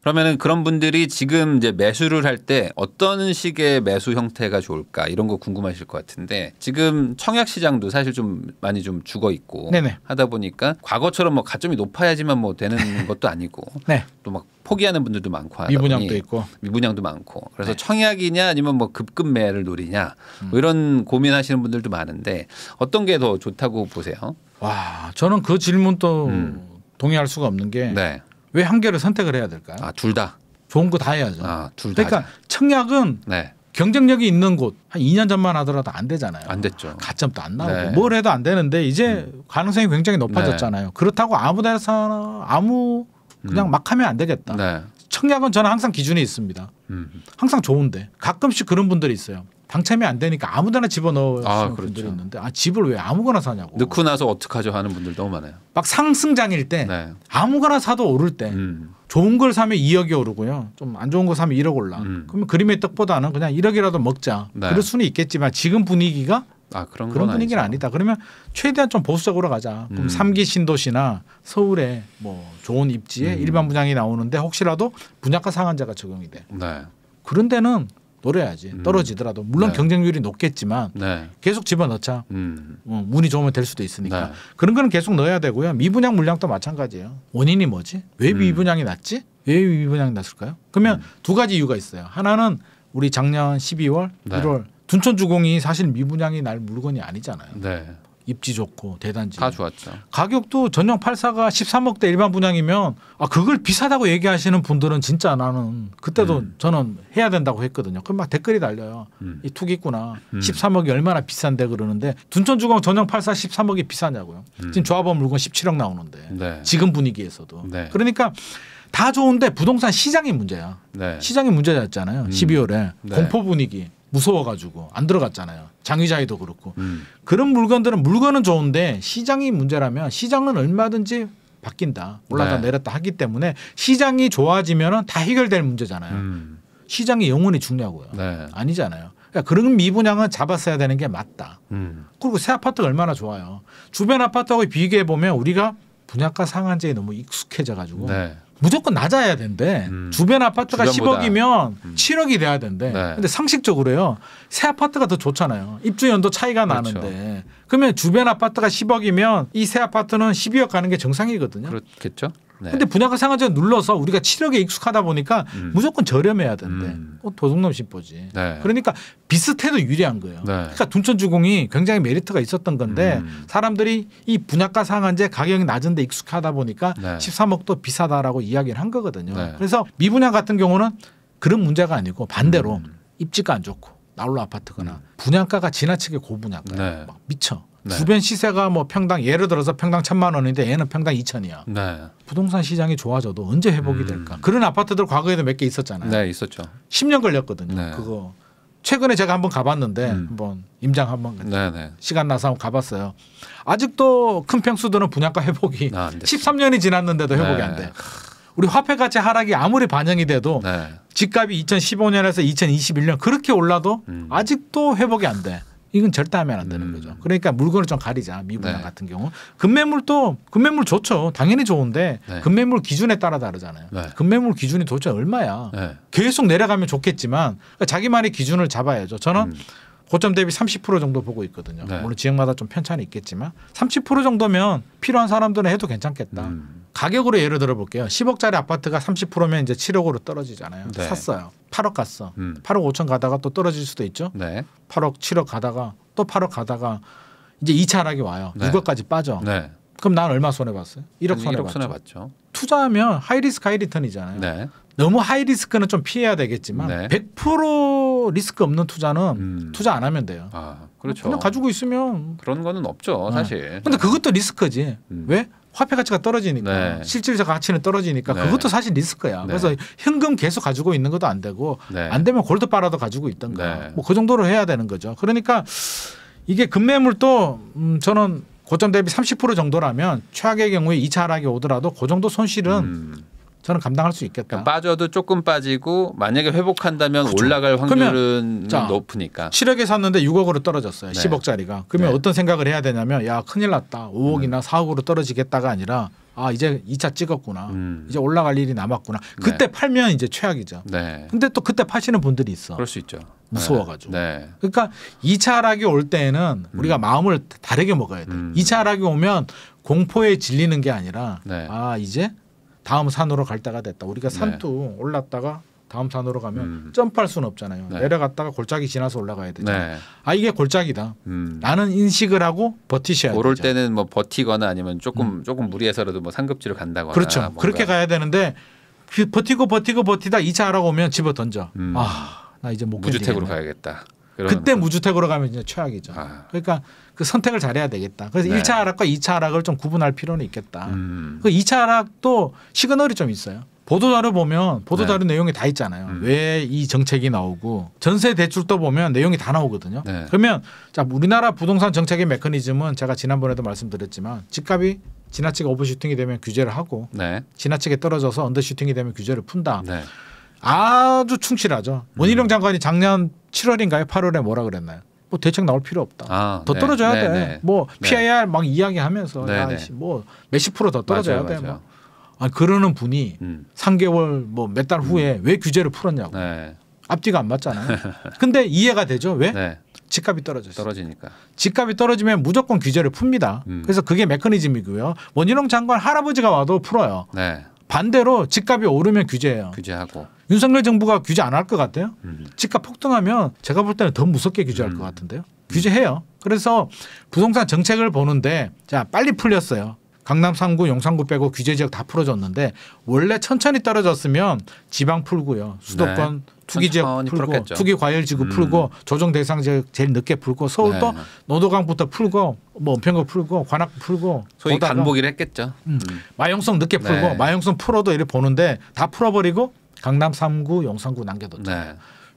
그러면은 그런 분들이 지금 이제 매수를 할 때 어떤 식의 매수 형태가 좋을까 이런 거 궁금하실 것 같은데 지금 청약 시장도 사실 좀 많이 좀 죽어 있고 네네. 하다 보니까 과거처럼 뭐 가점이 높아야지만 뭐 되는 [LAUGHS] 것도 아니고 네. 또막 포기하는 분들도 많고 미분양도 있고 미분양도 많고 그래서 네. 청약이냐 아니면 뭐 급급매를 노리냐 음. 뭐 이런 고민하시는 분들도 많은데 어떤 게 더 좋다고 보세요? 와 저는 그 질문 또 음. 동의할 수가 없는 게. 네. 왜한 개를 선택을 해야 될까요? 아, 둘 다. 좋은 거 다 해야죠. 아, 둘 그러니까 다. 그러니까 청약은 네. 경쟁력이 있는 곳 한 2년 전만 하더라도 안 되잖아요. 안 됐죠. 가점도 안 나오고 네. 뭘 해도 안 되는데 이제 음. 가능성이 굉장히 높아졌잖아요. 네. 그렇다고 아무데나 아무 그냥 음. 막 하면 안 되겠다. 네. 청약은 저는 항상 기준이 있습니다. 음. 항상 좋은데 가끔씩 그런 분들이 있어요. 당첨이 안 되니까 아무데나 집어넣으시는 아, 그렇죠. 분들이 있는데 아 집을 왜 아무거나 사냐고 넣고 나서 어떡하죠 하는 분들 너무 많아요. 막 상승장일 때 네. 아무거나 사도 오를 때 음. 좋은 걸 사면 2억이 오르고요. 좀 안 좋은 거 사면 1억 올라. 음. 그러면 그림의 떡보다는 그냥 1억이라도 먹자. 네. 그럴 수는 있겠지만 지금 분위기가 아, 그런, 그런 분위기는 아니죠. 아니다. 그러면 최대한 좀 보수적으로 가자. 그럼 음. 3기 신도시나 서울에 뭐 좋은 입지에 음. 일반 분양이 나오는데 혹시라도 분양가 상한제가 적용이 돼. 네. 그런 데는 노려야지 음. 떨어지더라도 물론 네. 경쟁률이 높겠지만 네. 계속 집어넣자 음. 어, 운이 좋으면 될 수도 있으니까 네. 그런 거는 계속 넣어야 되고요 미분양 물량도 마찬가지예요 원인이 뭐지 왜 음. 미분양이 낮지왜 미분양이 낮을까요 그러면 음. 두 가지 이유가 있어요 하나는 우리 작년 12월 1월 둔촌주공이 사실 미분양이 날 물건이 아니잖아요 네. 입지 좋고 대단지 다 좋았죠. 가격도 전용 84가 13억대 일반 분양이면 아 그걸 비싸다고 얘기하시는 분들은 진짜 나는 그때도 음. 저는 해야 된다고 했거든요. 그럼 막 댓글이 달려요. 음. 이 투기구나. 음. 13억이 얼마나 비싼데 그러는데 둔촌주공 전용 84 13억이 비싸냐고요. 음. 지금 조합원 물건 17억 나오는데 네. 지금 분위기에서도 네. 그러니까. 다 좋은데 부동산 시장이 문제야. 네. 시장이 문제였잖아요. 12월에 음. 공포 분위기. 무서워가지고 안 들어갔잖아요. 장의자에도 그렇고 음. 그런 물건들은 물건은 좋은데 시장이 문제라면 시장은 얼마든지 바뀐다 올라다 네. 내렸다 하기 때문에 시장이 좋아지면다 해결될 문제잖아요. 음. 시장이 영원히 죽냐고요. 네. 아니잖아요. 그러니까 그런 미분양은 잡았어야 되는 게 맞다. 음. 그리고 새 아파트가 얼마나 좋아요. 주변 아파트하고 비교해 보면 우리가 분양가 상한제에 너무 익숙해져 가지고 네. 무조건 낮아야 된대. 음. 주변 아파트가 주변보다. 10억이면 음. 7억이 돼야 된대. 네. 근데 상식적으로요. 새 아파트가 더 좋잖아요. 입주 연도 차이가 그렇죠. 나는데. 그러면 주변 아파트가 10억이면 이 새 아파트는 12억 가는 게 정상이거든요. 그렇겠죠. 네. 근데 분양가 상한제 눌러서 우리가 7억에 익숙하다 보니까 음. 무조건 저렴해야 된대. 음. 어, 도둑놈 심보지. 네. 그러니까 비슷해도 유리한 거예요. 네. 그러니까 둔촌주공이 굉장히 메리트가 있었던 건데 음. 사람들이 이 분양가 상한제 가격이 낮은데 익숙하다 보니까 13억도 비싸다라고 이야기를 한 거거든요. 네. 그래서 미분양 같은 경우는 그런 문제가 아니고 반대로 음. 입지가 안 좋고 나홀로 아파트거나 음. 분양가가 지나치게 고분양가 네. 막 미쳐. 네. 주변 시세가 뭐 평당 예를 들어서 평당 천만 원인데 얘는 평당 이천이야. 네. 부동산 시장이 좋아져도 언제 회복이 음. 될까? 그런 아파트들 과거에도 몇 개 있었잖아요. 네, 있었죠. 10년 걸렸거든요. 네. 그거 최근에 제가 한번 가봤는데 음. 한번 임장 한번 네네. 네. 시간 나서 한번 가봤어요. 아직도 큰 평수들은 분양가 회복이 아, 13년이 지났는데도 네. 회복이 네. 안 돼. 우리 화폐 가치 하락이 아무리 반영이 돼도 네. 집값이 2015년에서 2021년 그렇게 올라도 음. 아직도 회복이 안 돼. 이건 절대 하면 안 되는 음. 거죠. 그러니까 물건을 좀 가리자 미분양 네. 같은 경우 급매물도 급매물 좋죠. 당연히 좋은데 네. 급매물 기준에 따라 다르잖아요. 네. 급매물 기준이 도대체 얼마야? 네. 계속 내려가면 좋겠지만 그러니까 자기만의 기준을 잡아야죠. 저는 음. 고점 대비 30% 정도 보고 있거든요. 네. 물론 지역마다 좀 편차는 있겠지만 30% 정도면 필요한 사람들은 해도 괜찮겠다. 음. 가격으로 예를 들어 볼게요. 10억짜리 아파트가 30%면 이제 7억으로 떨어지잖아요. 네. 샀어요. 8억 갔어. 음. 8억 5천 가다가 또 떨어질 수도 있죠. 네. 8억 7억 가다가 또 8억 가다가 이제 2차 하락이 와요. 네. 6억까지 빠져. 네. 그럼 난 얼마 손해 봤어요? 1억 손해 1억 봤죠. 봤죠. 투자하면 하이리스크 하이리턴이잖아요. 네. 너무 하이리스크는 좀 피해야 되겠지만 네. 100% 리스크 없는 투자는 음. 투자 안 하면 돼요. 아, 그렇죠. 그냥 가지고 있으면 그런 거는 없죠, 네. 사실. 근데 그것도 리스크지. 음. 왜? 화폐 가치가 떨어지니까 네. 실질적 가치는 떨어지니까 네. 그것도 사실 리스크야. 네. 그래서 현금 계속 가지고 있는 것도 안 되고 네. 안 되면 골드 빨아도 가지고 있던가 네. 뭐그 정도로 해야 되는 거죠. 그러니까 이게 금매물도 음 저는 고점 대비 30% 정도라면 최악의 경우에 2차 하락이 오더라도 그 정도 손실은 음. 저는 감당할 수 있겠다. 그러니까 빠져도 조금 빠지고 만약에 회복한다면 그렇죠. 올라갈 확률은 자, 높으니까. 7억에 샀는데 6억으로 떨어졌어요. 네. 10억짜리가. 그러면 네. 어떤 생각을 해야 되냐면 야 큰일 났다. 5억이나 음. 4억으로 떨어지겠다가 아니라 아 이제 2차 찍었구나. 음. 이제 올라갈 일이 남았구나. 네. 그때 네. 팔면 이제 최악이죠. 네. 근데 또 그때 파시는 분들이 있어. 그럴 수 있죠. 무서워가지고. 네. 네. 그러니까 2차 하락이 올 때에는 음. 우리가 마음을 다르게 먹어야 돼. 음. 2차 하락이 오면 공포에 질리는 게 아니라 네. 아 이제 다음 산으로 갈 때가 됐다. 우리가 산투 네. 올랐다가 다음 산으로 가면 음. 점프할 수는 없잖아요. 네. 내려갔다가 골짜기 지나서 올라가야 되잖아요. 네. 아 이게 골짜기다. 음. 나는 인식을 하고 버티셔야 오를 되죠. 때는 뭐 버티거나 아니면 조금 음. 조금 무리해서라도 뭐 상급지를 간다거나 그렇죠. 뭔가. 그렇게 가야 되는데 그 버티고 버티고 버티다 이차 하라고 오면 집어 던져. 음. 아나 이제 못 무주택으로 가야겠다. 그때 무주택으로 가면 이제 최악이죠. 아. 그러니까 그 선택을 잘해야 되겠다. 그래서 네. 1차 하락과 2차 하락을 좀 구분할 필요는 있겠다. 음. 그 2차 하락도 시그널이 좀 있어요. 보도자료 보면 보도자료 네. 내용이 다 있잖아요. 음. 왜이 정책이 나오고 전세 대출도 보면 내용이 다 나오거든요. 네. 그러면 자 우리나라 부동산 정책의 메커니즘은 제가 지난번에도 말씀드렸지만 집값이 지나치게 오버슈팅이 되면 규제를 하고 네. 지나치게 떨어져서 언더슈팅이 되면 규제를 푼다. 네. 아주 충실하죠. 원희룡 음. 장관이 작년 7월인가요? 8월에 뭐라 그랬나요? 뭐 대책 나올 필요 없다. 아, 더 네. 떨어져야 네, 돼. 네. 뭐 네. PIR 막 이야기하면서 네, 야씨 뭐 몇십 프로 더 떨어져야 맞아요, 돼. 뭐. 맞아요. 뭐. 아 그러는 분이 음. 3개월 뭐 몇 달 후에 음. 왜 규제를 풀었냐고. 앞뒤가 안 맞잖아요. [LAUGHS] 근데 이해가 되죠. 왜? 집값이 떨어졌요 떨어지니까. 집값이 떨어지면 무조건 규제를 풉니다. 음. 그래서 그게 메커니즘이고요. 원희룡 장관 할아버지가 와도 풀어요. 네. 반대로 집값이 오르면 규제해요. 규제하고. 윤석열 정부가 규제 안 할 것 같아요. 음. 집값 폭등하면 제가 볼 때는 더 무섭게 규제할 음. 것 같은데요. 규제해요. 그래서 부동산 정책을 보는데 자 빨리 풀렸어요. 강남 3구, 용산구 빼고 규제 지역 다풀어줬는데 원래 천천히 떨어졌으면 지방 풀고요. 수도권 네. 투기 지역 풀고 풀었겠죠. 투기 과열 지구 음. 풀고 조정 대상 지역 제일 늦게 풀고 서울도 네. 노도강부터 풀고 뭐 은평구 풀고 관악 풀고 소위 간보기를 했겠죠. 음. 음. 마용성 늦게 네. 풀고 마용성 풀어도 이를 보는데 다 풀어버리고 강남 3구, 용산구 남겨뒀잖아요.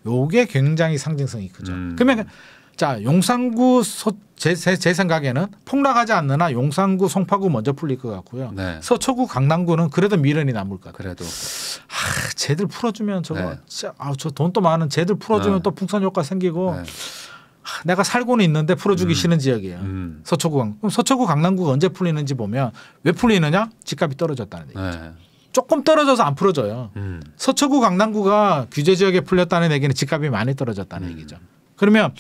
요게 굉장히 상징성이 크죠. 음. 그러면 자 용산구 서, 제, 제, 제, 생각에는 폭락하지 않느나 용산구 송파구 먼저 풀릴 것 같고요. 네. 서초구 강남구는 그래도 미련이 남을 것 같아요. 그래도 아, 쟤들 풀어주면 저거 네. 아저 돈 또 많은 쟤들 풀어주면 네. 또 풍선 효과 생기고 아, 내가 살고는 있는데 풀어주기 음. 싫은 지역이에요. 음. 서초구 강 그럼 서초구 강남구가 언제 풀리는지 보면 왜 풀리느냐 집값이 떨어졌다는 얘기죠. 네. 조금 떨어져서 안 풀어져요. 음. 서초구 강남구가 규제 지역에 풀렸다는 얘기는 집값이 많이 떨어졌다는 음. 얘기죠. 그러면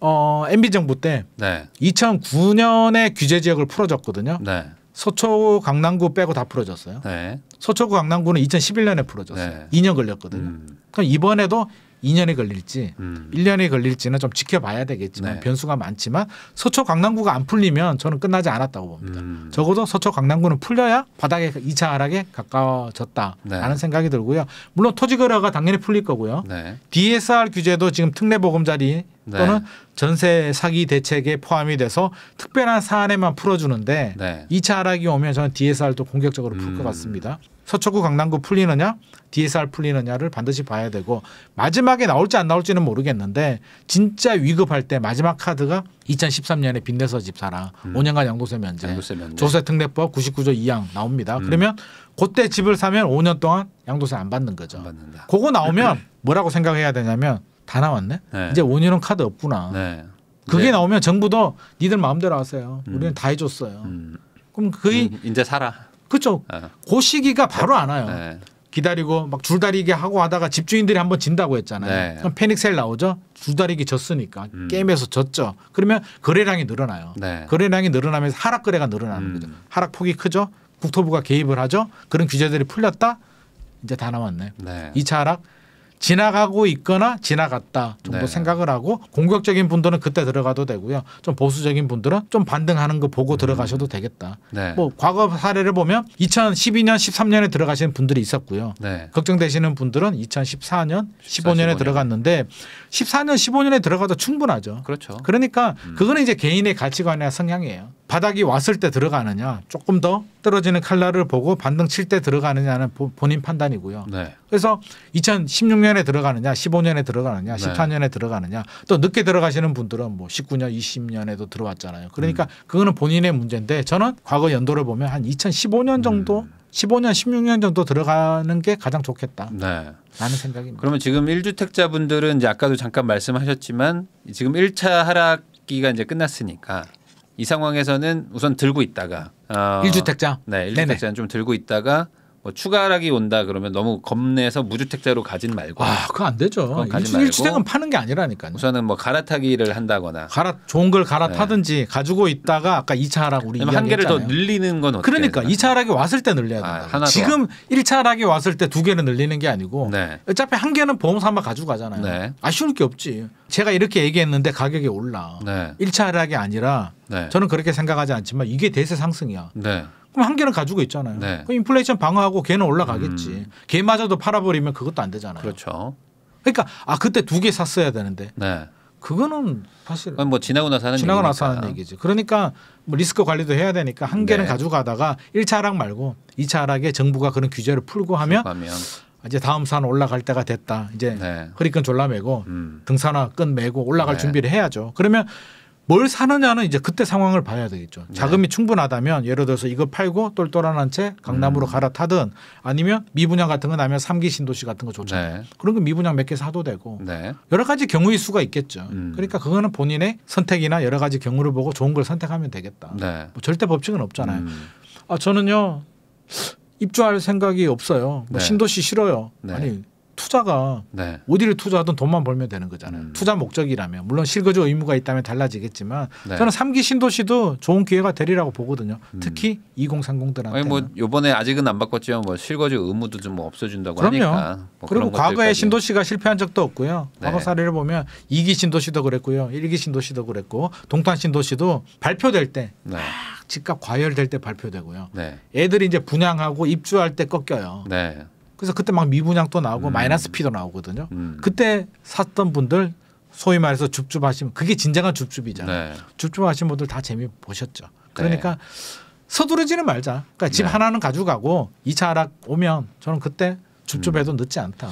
어, MB 정부 때 네. 2009년에 규제 지역을 풀어줬거든요. 네. 서초 강남구 빼고 다 풀어졌어요. 네. 서초구 강남구는 2011년에 풀어졌어요. 2년 걸렸거든요. 음. 그럼 이번에도 2년이 걸릴지 음. 1년이 걸릴지는 좀 지켜봐야 되겠지만 네. 변수가 많지만 서초 강남구가 안 풀리면 저는 끝나지 않았다고 봅니다. 음. 적어도 서초 강남구는 풀려야 바닥에 2차 하락에 가까워졌다라는 생각이 들고요. 물론 토지 거래가 당연히 풀릴 거고요. DSR 규제도 지금 특례 보금자리 네. 또는 전세 사기 대책에 포함이 돼서 특별한 사안에만 풀어주는데 네. 2차 하락이 오면 저는 DSR도 공격적으로 풀것 음. 같습니다. 서초구 강남구 풀리느냐 DSR 풀리느냐를 반드시 봐야 되고 마지막에 나올지 안 나올지는 모르겠는데 진짜 위급할 때 마지막 카드가 2013년에 빈대서 집사랑 음. 5년간 양도세 면제, 양도세 면제. 조세특례법 99조 2항 나옵니다. 음. 그러면 그때 집을 사면 5년 동안 양도세 안 받는 거죠. 안 받는다. 그거 나오면 뭐라고 생각해야 되냐면 다 나왔네. 네. 이제 원유는 카드 없구나. 네. 그게 네. 나오면 정부도 니들 마음대로 하세요. 음. 우리는 다 해줬어요. 음. 그럼 거의 음, 이제 살아. 그렇죠. 어. 그 시기가 바로 안 와요. 네. 기다리고 막 줄다리기 하고 하다가 집주인들이 한번 진다고 했잖아요. 네. 그럼 패닉셀 나오죠. 줄다리기 졌으니까 음. 게임에서 졌죠. 그러면 거래량이 늘어나요. 네. 거래량이 늘어나면서 하락 거래가 늘어나는 음. 거죠. 하락 폭이 크죠. 국토부가 개입을 하죠. 그런 규제들이 풀렸다. 이제 다 나왔네. 네. 2차 하락 지나가고 있거나 지나갔다 정도 네. 생각을 하고 공격적인 분들은 그때 들어가도 되고요. 좀 보수적인 분들은 좀 반등하는 거 보고 음. 들어가셔도 되겠다. 네. 뭐 과거 사례를 보면 2012년 13년에 들어가시는 분들이 있었고요. 네. 걱정되시는 분들은 2014년 14, 15년에 15년. 들어갔는데 14년 15년에 들어가도 충분하죠. 그렇죠. 그러니까 음. 그거는 이제 개인의 가치관이나 성향이에요. 바닥이 왔을 때 들어가느냐 조금 더 떨어지는 칼날을 보고 반등 칠 때 들어가느냐는 본인 판단이고요. 네. 그래서 2016년에 들어가느냐 15년에 들어가느냐 14년에 네. 들어가느냐 또 늦게 들어가시는 분들은 뭐 19년 20년에도 들어왔잖아요. 그러니까 음. 그거는 본인의 문제인데 저는 과거 연도를 보면 한 2015년 정도 음. 15년 16년 정도 들어가는 게 가장 좋겠다. 네. 라는 생각입니다. 그러면 지금 1주택자분들은 이제 아까도 잠깐 말씀하셨지만 지금 1차 하락 기가 이제 끝났으니까 이 상황에서는 우선 들고 있다가 어, 1주택자? 네, 1주택자는 네네. 좀 들고 있다가 뭐 추가락이 온다 그러면 너무 겁내서 무주택자로 가진 말고. 아, 그거 안 되죠. 가진 일주택은 파는 게 아니라니까요. 우선은 뭐 갈아타기를 한다거나. 갈아 좋은 걸 갈아타든지 네. 가지고 있다가 아까 2차 하락 우리 한 개를 더 늘리는 건 어떻게 그러니까 2차 하락이 왔을 때 늘려야 아, 된다. 지금 1차 하락이 왔을 때 두 개는 늘리는 게 아니고 네. 어차피 한 개는 보험 삼아 가지고 가잖아요. 네. 아쉬울 게 없지. 제가 이렇게 얘기했는데 가격이 올라. 네. 1차 하락이 아니라 네. 저는 그렇게 생각하지 않지만 이게 대세 상승이야. 네. 그럼 한계는 가지고 있잖아요. 네. 그 인플레이션 방어하고 걔는 올라가겠지. 음. 걔마저도 팔아버리면 그것도 안 되잖아요. 그렇죠. 그러니까 아 그때 두 개 샀어야 되는데 네. 그거는 사실 뭐 지나고 나서 하는 지나고 나서 하는 얘기지. 그러니까 뭐 리스크 관리도 해야 되니까 한계는 네. 가져가다가 1차 하락 말고 2차 하락에 정부가 그런 규제를 풀고 하면, 하면. 아, 이제 다음 산 올라갈 때가 됐다. 이제 네. 허리끈 졸라매고 음. 등산화 끈 매고 올라갈 네. 준비를 해야죠. 그러면 뭘 사느냐는 이제 그때 상황을 봐야 되겠죠. 네. 자금이 네. 충분하다면 예를 들어서 이거 팔고 똘똘한 채 강남으로 음. 갈아타든 아니면 미분양 같은 거 나면 3기 신도시 같은 거 좋잖아요. 네. 그런 거 미분양 몇 개 사도 되고 네. 여러 가지 경우의 수가 있겠죠. 음. 그러니까 그거는 본인의 선택이나 여러 가지 경우를 보고 좋은 걸 선택하면 되겠다. 네. 뭐 절대 법칙은 없잖아요. 음. 아 저는요 입주할 생각이 없어요. 뭐 네. 신도시 싫어요. 아니 투자가 네. 어디를 투자하든 돈만 벌면 되는 거잖아요. 음. 투자 목적이라면 물론 실거주 의무가 있다면 달라지겠지만 네. 저는 삼기 신도시도 좋은 기회가 되리라고 보거든요. 음. 특히 2030들한테. 아뭐 요번에 아직은 안 바꿨지만 뭐 실거주 의무도 좀 없어진다고 그럼요. 하니까. 뭐 그리고 과거에 것들까지. 신도시가 실패한 적도 없고요. 네. 과거 사례를 보면 2기 신도시도 그랬고요. 1기 신도시도 그랬고 동탄 신도시도 발표될 때 네. 집값 과열될 때 발표되고요. 네. 애들이 이제 분양하고 입주할 때 꺾여요. 그래서 그때 막 미분양도 나오고 음. 마이너스 피도 나오거든요. 음. 그때 샀던 분들 소위 말해서 줍줍 하시면 그게 진정한 줍줍이잖아요. 네. 줍줍 하신 분들 다 재미 보셨죠. 네. 그러니까 네. 서두르지는 말자. 그러니까 집 네. 하나는 가져가고 이차 하락 오면 저는 그때 줍줍해도 음. 늦지 않다.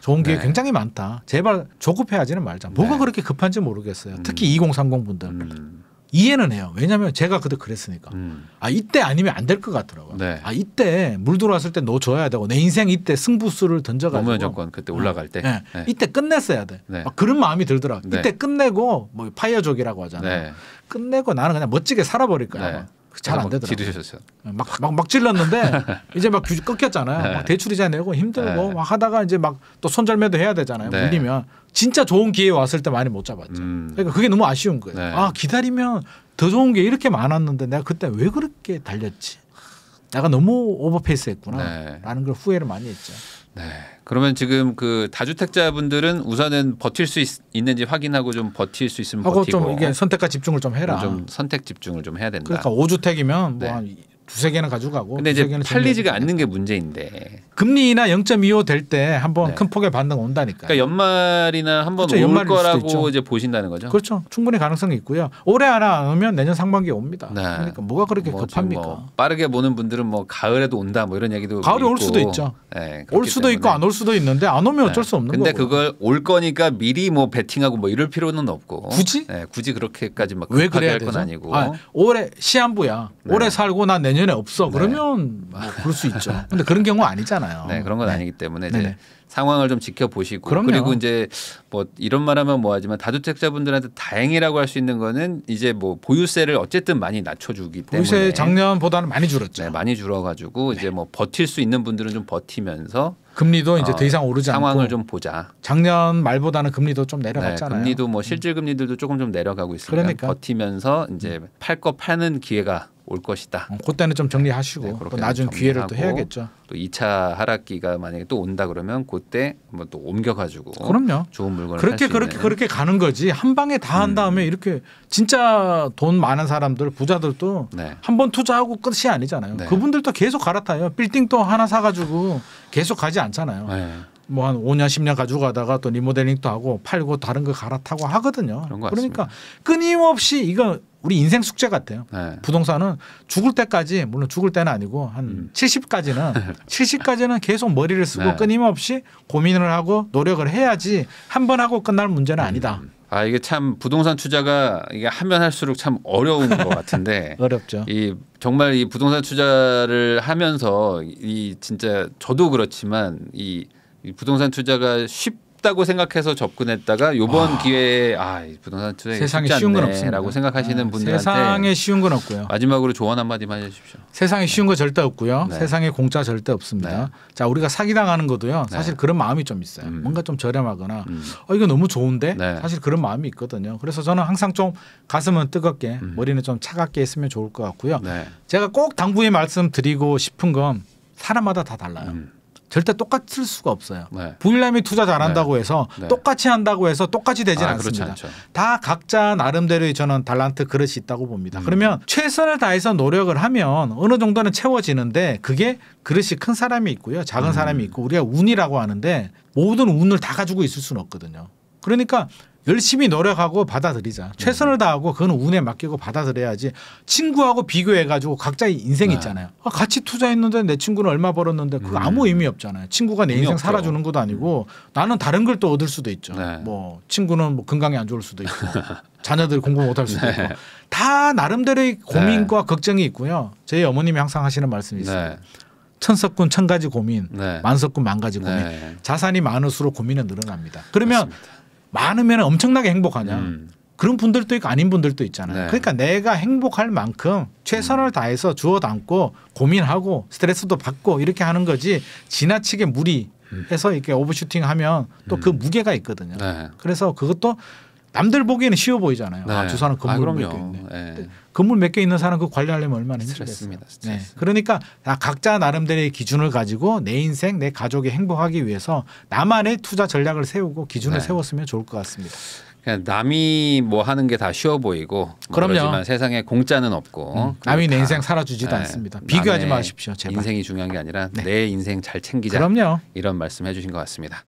좋은 기회 네. 굉장히 많다. 제발 조급해하지는 말자. 뭐가 네. 그렇게 급한지 모르겠어요. 특히 2030 음. 분들. 음. 이해는 해요. 왜냐하면 제가 그때 그랬으니까. 음. 아 이때 아니면 안 될 것 같더라고요. 네. 아 이때 물 들어왔을 때 놓줘야 되고 내 인생 이때 승부수를 던져가지고 노무현 정권 그때 올라갈 때 네. 네. 이때 끝냈어야 돼. 네. 막 그런 마음이 들더라. 네. 이때 끝내고 뭐 파이어족이라고 하잖아요. 네. 끝내고 나는 그냥 멋지게 살아버릴 거야. 잘 안 되더라고지르셨어 막, 막, 막 질렀는데 [LAUGHS] 이제 막 규제 끊겼잖아요. 막 대출 이자 내고 힘들고 막 하다가 이제 막 또 손절매도 해야 되잖아요. 물리면 진짜 좋은 기회 왔을 때 많이 못 잡았죠. 음. 그러니까 그게 너무 아쉬운 거예요. 네. 아 기다리면 더 좋은 게 이렇게 많았는데 내가 그때 왜 그렇게 달렸지? 내가 너무 오버페이스했구나라는 네. 걸 후회를 많이 했죠. 네. 그러면 지금 그 다주택자분들은 우선은 버틸 수 있, 는지 확인하고 좀 버틸 수 있으면 하고 아, 버티고 좀 이게 선택과 집중을 좀 해라. 좀 선택 집중을 좀 해야 된다. 그러니까 5주택이면 뭐 네. 뭐한 두세 개는 가져가고 근데 이제 팔리지가 않는 게 문제인데 금리나 0.25 될 때 한번 네. 큰 폭의 반등 온다니까. 그러니까 연말이나 한번 그렇죠. 거라고 이제 보신다는 거죠. 그렇죠. 충분히 가능성이 있고요. 올해 하나 안 오면 내년 상반기에 옵니다. 네. 그러니까 뭐가 그렇게 뭐 급합니까? 뭐 빠르게 보는 분들은 뭐 가을에도 온다 뭐 이런 얘기도 가을에 있고. 올 수도 있죠. 네, 올 수도 때문에. 있고 안 올 수도 있는데 안 오면 네. 어쩔 수 없는 거고. 근데 거고요. 그걸 올 거니까 미리 뭐 베팅하고 뭐 이럴 필요는 없고. 굳이? 네, 굳이 그렇게까지 막 급하게 할건 아니고. 아, 올해 시한부야. 올해 네. 살고 난 내년 내년에 없어 네. 그러면 뭐 아. 그럴 수 있죠. [LAUGHS] 근데 그런 경우 아니잖아요. 네 그런 건 네. 아니기 때문에 이제 상황을 좀 지켜보시고 그럼요. 그리고 이제 뭐 이런 말하면 뭐하지만 다주택자분들한테 다행이라고 할 수 있는 거는 이제 뭐 보유세를 어쨌든 많이 낮춰주기 때문에 보유세 작년보다는 많이 줄었죠. 네, 많이 줄어가지고 네. 이제 뭐 버틸 수 있는 분들은 좀 버티면서 금리도 이제 어, 더 이상 오르지 않고 상황을 좀 보자. 작년 말보다는 금리도 좀 내려갔잖아요. 네, 금리도 뭐 실질 음. 금리들도 조금 좀 내려가고 있으니까 그러니까. 버티면서 이제 팔거 파는 기회가 올 것이다. 어, 그때는 좀 정리하시고 네, 또 나중 에 기회를 또 해야겠죠. 또 2차 하락기가 만약에 또 온다 그러면 그때 뭐또 옮겨가지고 그럼요. 좋은 물건을 그렇게 그렇게 있는. 그렇게 가는 거지 한 방에 다한 음. 다음에 이렇게 진짜 돈 많은 사람들 부자들도 네. 한번 투자하고 끝이 아니잖아요. 네. 그분들도 계속 갈아타요. 빌딩 또 하나 사가지고 계속 가지 않잖아요. 네. 뭐한 5년 10년 가지고 가다가 또 리모델링도 하고 팔고 다른 거 갈아타고 하거든요. 그러니까 끊임없이 이거 우리 인생 숙제 같아요. 네. 부동산은 죽을 때까지 물론 죽을 때는 아니고 한 음. 70까지는 70까지는 [LAUGHS] 계속 머리를 쓰고 네. 끊임없이 고민을 하고 노력을 해야지 한 번 하고 끝날 문제는 음. 아니다. 아 이게 참 부동산 투자가 이게 하면 할수록 참 어려운 것 같은데 [LAUGHS] 어렵죠. 이 정말 이 부동산 투자를 하면서 이 진짜 저도 그렇지만 이이 부동산 투자가 쉽다고 생각해서 접근했다가 요번 와. 아. 기회에 아 부동산 투자 세상에 쉬운 건 없습니다. 고 생각하시는 네, 분들한테 세상에 쉬운 건 없고요. 마지막으로 조언 한마디만 해주십시오. 세상에 쉬운 거 네. 절대 없고요. 네. 세상에 공짜 절대 없습니다. 네. 자 우리가 사기당하는 것도요. 네. 사실 그런 마음이 좀 있어요. 음. 뭔가 좀 저렴하거나 음. 어, 이거 너무 좋은데 네. 사실 그런 마음이 있거든요. 그래서 저는 항상 좀 가슴은 뜨겁게 음. 머리는 좀 차갑게 했으면 좋을 것 같고요. 제가 꼭 당부의 말씀 드리고 싶은 건 사람마다 다 달라요. 음. 절대 똑같을 수가 없어요. 네. 부일남이 투자 잘한다고 네. 해서 네. 똑같이 한다고 해서 똑같이 되진 아, 않습니다. 다 각자 나름대로의 저는 달란트 그릇이 있다고 봅니다. 음. 그러면 최선을 다해서 노력을 하면 어느 정도는 채워지는데 그게 그릇이 큰 사람이 있고요. 작은 음. 사람이 있고 우리가 운이라고 하는데 모든 운을 다 가지고 있을 수는 없거든요. 그러니까 열심히 노력하고 받아들이자. 네. 최선을 다하고 그건 운에 맡기고 받아들여야지. 친구하고 비교해가지고 각자의 인생 네. 있잖아요. 아, 같이 투자했는데 내 친구는 얼마 벌었는데 그거 음. 아무 의미 없잖아요. 친구가 내 인생 없죠. 살아주는 것도 아니고 음. 나는 다른 걸 또 얻을 수도 있죠. 네. 뭐 친구는 뭐 건강이 안 좋을 수도 있고 [LAUGHS] 자녀들 공부 못할 수도 네. 있고 다 나름대로의 고민과 네. 걱정이 있고요. 저희 어머님이 항상 하시는 말씀이 있어요. 네. 천석군 천 가지 고민, 만석군 만 가지 고민. 자산이 많을수록 고민은 늘어납니다. 그러면 맞습니다. 많으면 엄청나게 행복하냐. 음. 그런 분들도 있고 아닌 분들도 있잖아요. 네. 그러니까 내가 행복할 만큼 최선을 음. 다해서 주워 담고 고민하고 스트레스도 받고 이렇게 하는 거지 지나치게 무리해서 이렇게 오버슈팅하면 또그 음. 무게가 있거든요. 네. 그래서 그것도 남들 보기에는 쉬워 보이잖아요. 아, 네. 아, 주사는 건물 보이겠네. 네. 건물 몇 개 있는 사람 그 관리하려면 얼마나 힘들겠습니다. 네. 그러니까 각자 나름대로의 기준을 가지고 내 인생, 내 가족이 행복하기 위해서 나만의 투자 전략을 세우고 기준을 네. 세웠으면 좋을 것 같습니다. 그러니까 남이 뭐 하는 게 다 쉬워 보이고 뭐 그럼요. 그렇지만 세상에 공짜는 없고 음. 남이 내 인생 살아주지도 네. 않습니다. 비교하지 마십시오. 제발. 인생이 중요한 게 아니라 네. 내 인생 잘 챙기자. 그럼요. 이런 말씀 해주신 것 같습니다.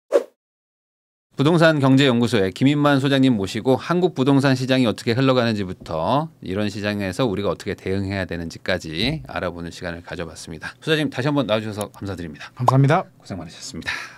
부동산 경제연구소의 김인만 소장님 모시고 한국 부동산 시장이 어떻게 흘러가는지부터 이런 시장에서 우리가 어떻게 대응해야 되는지까지 알아보는 시간을 가져봤습니다. 소장님 다시 한번 나와주셔서 감사드립니다. 감사합니다. 고생 많으셨습니다.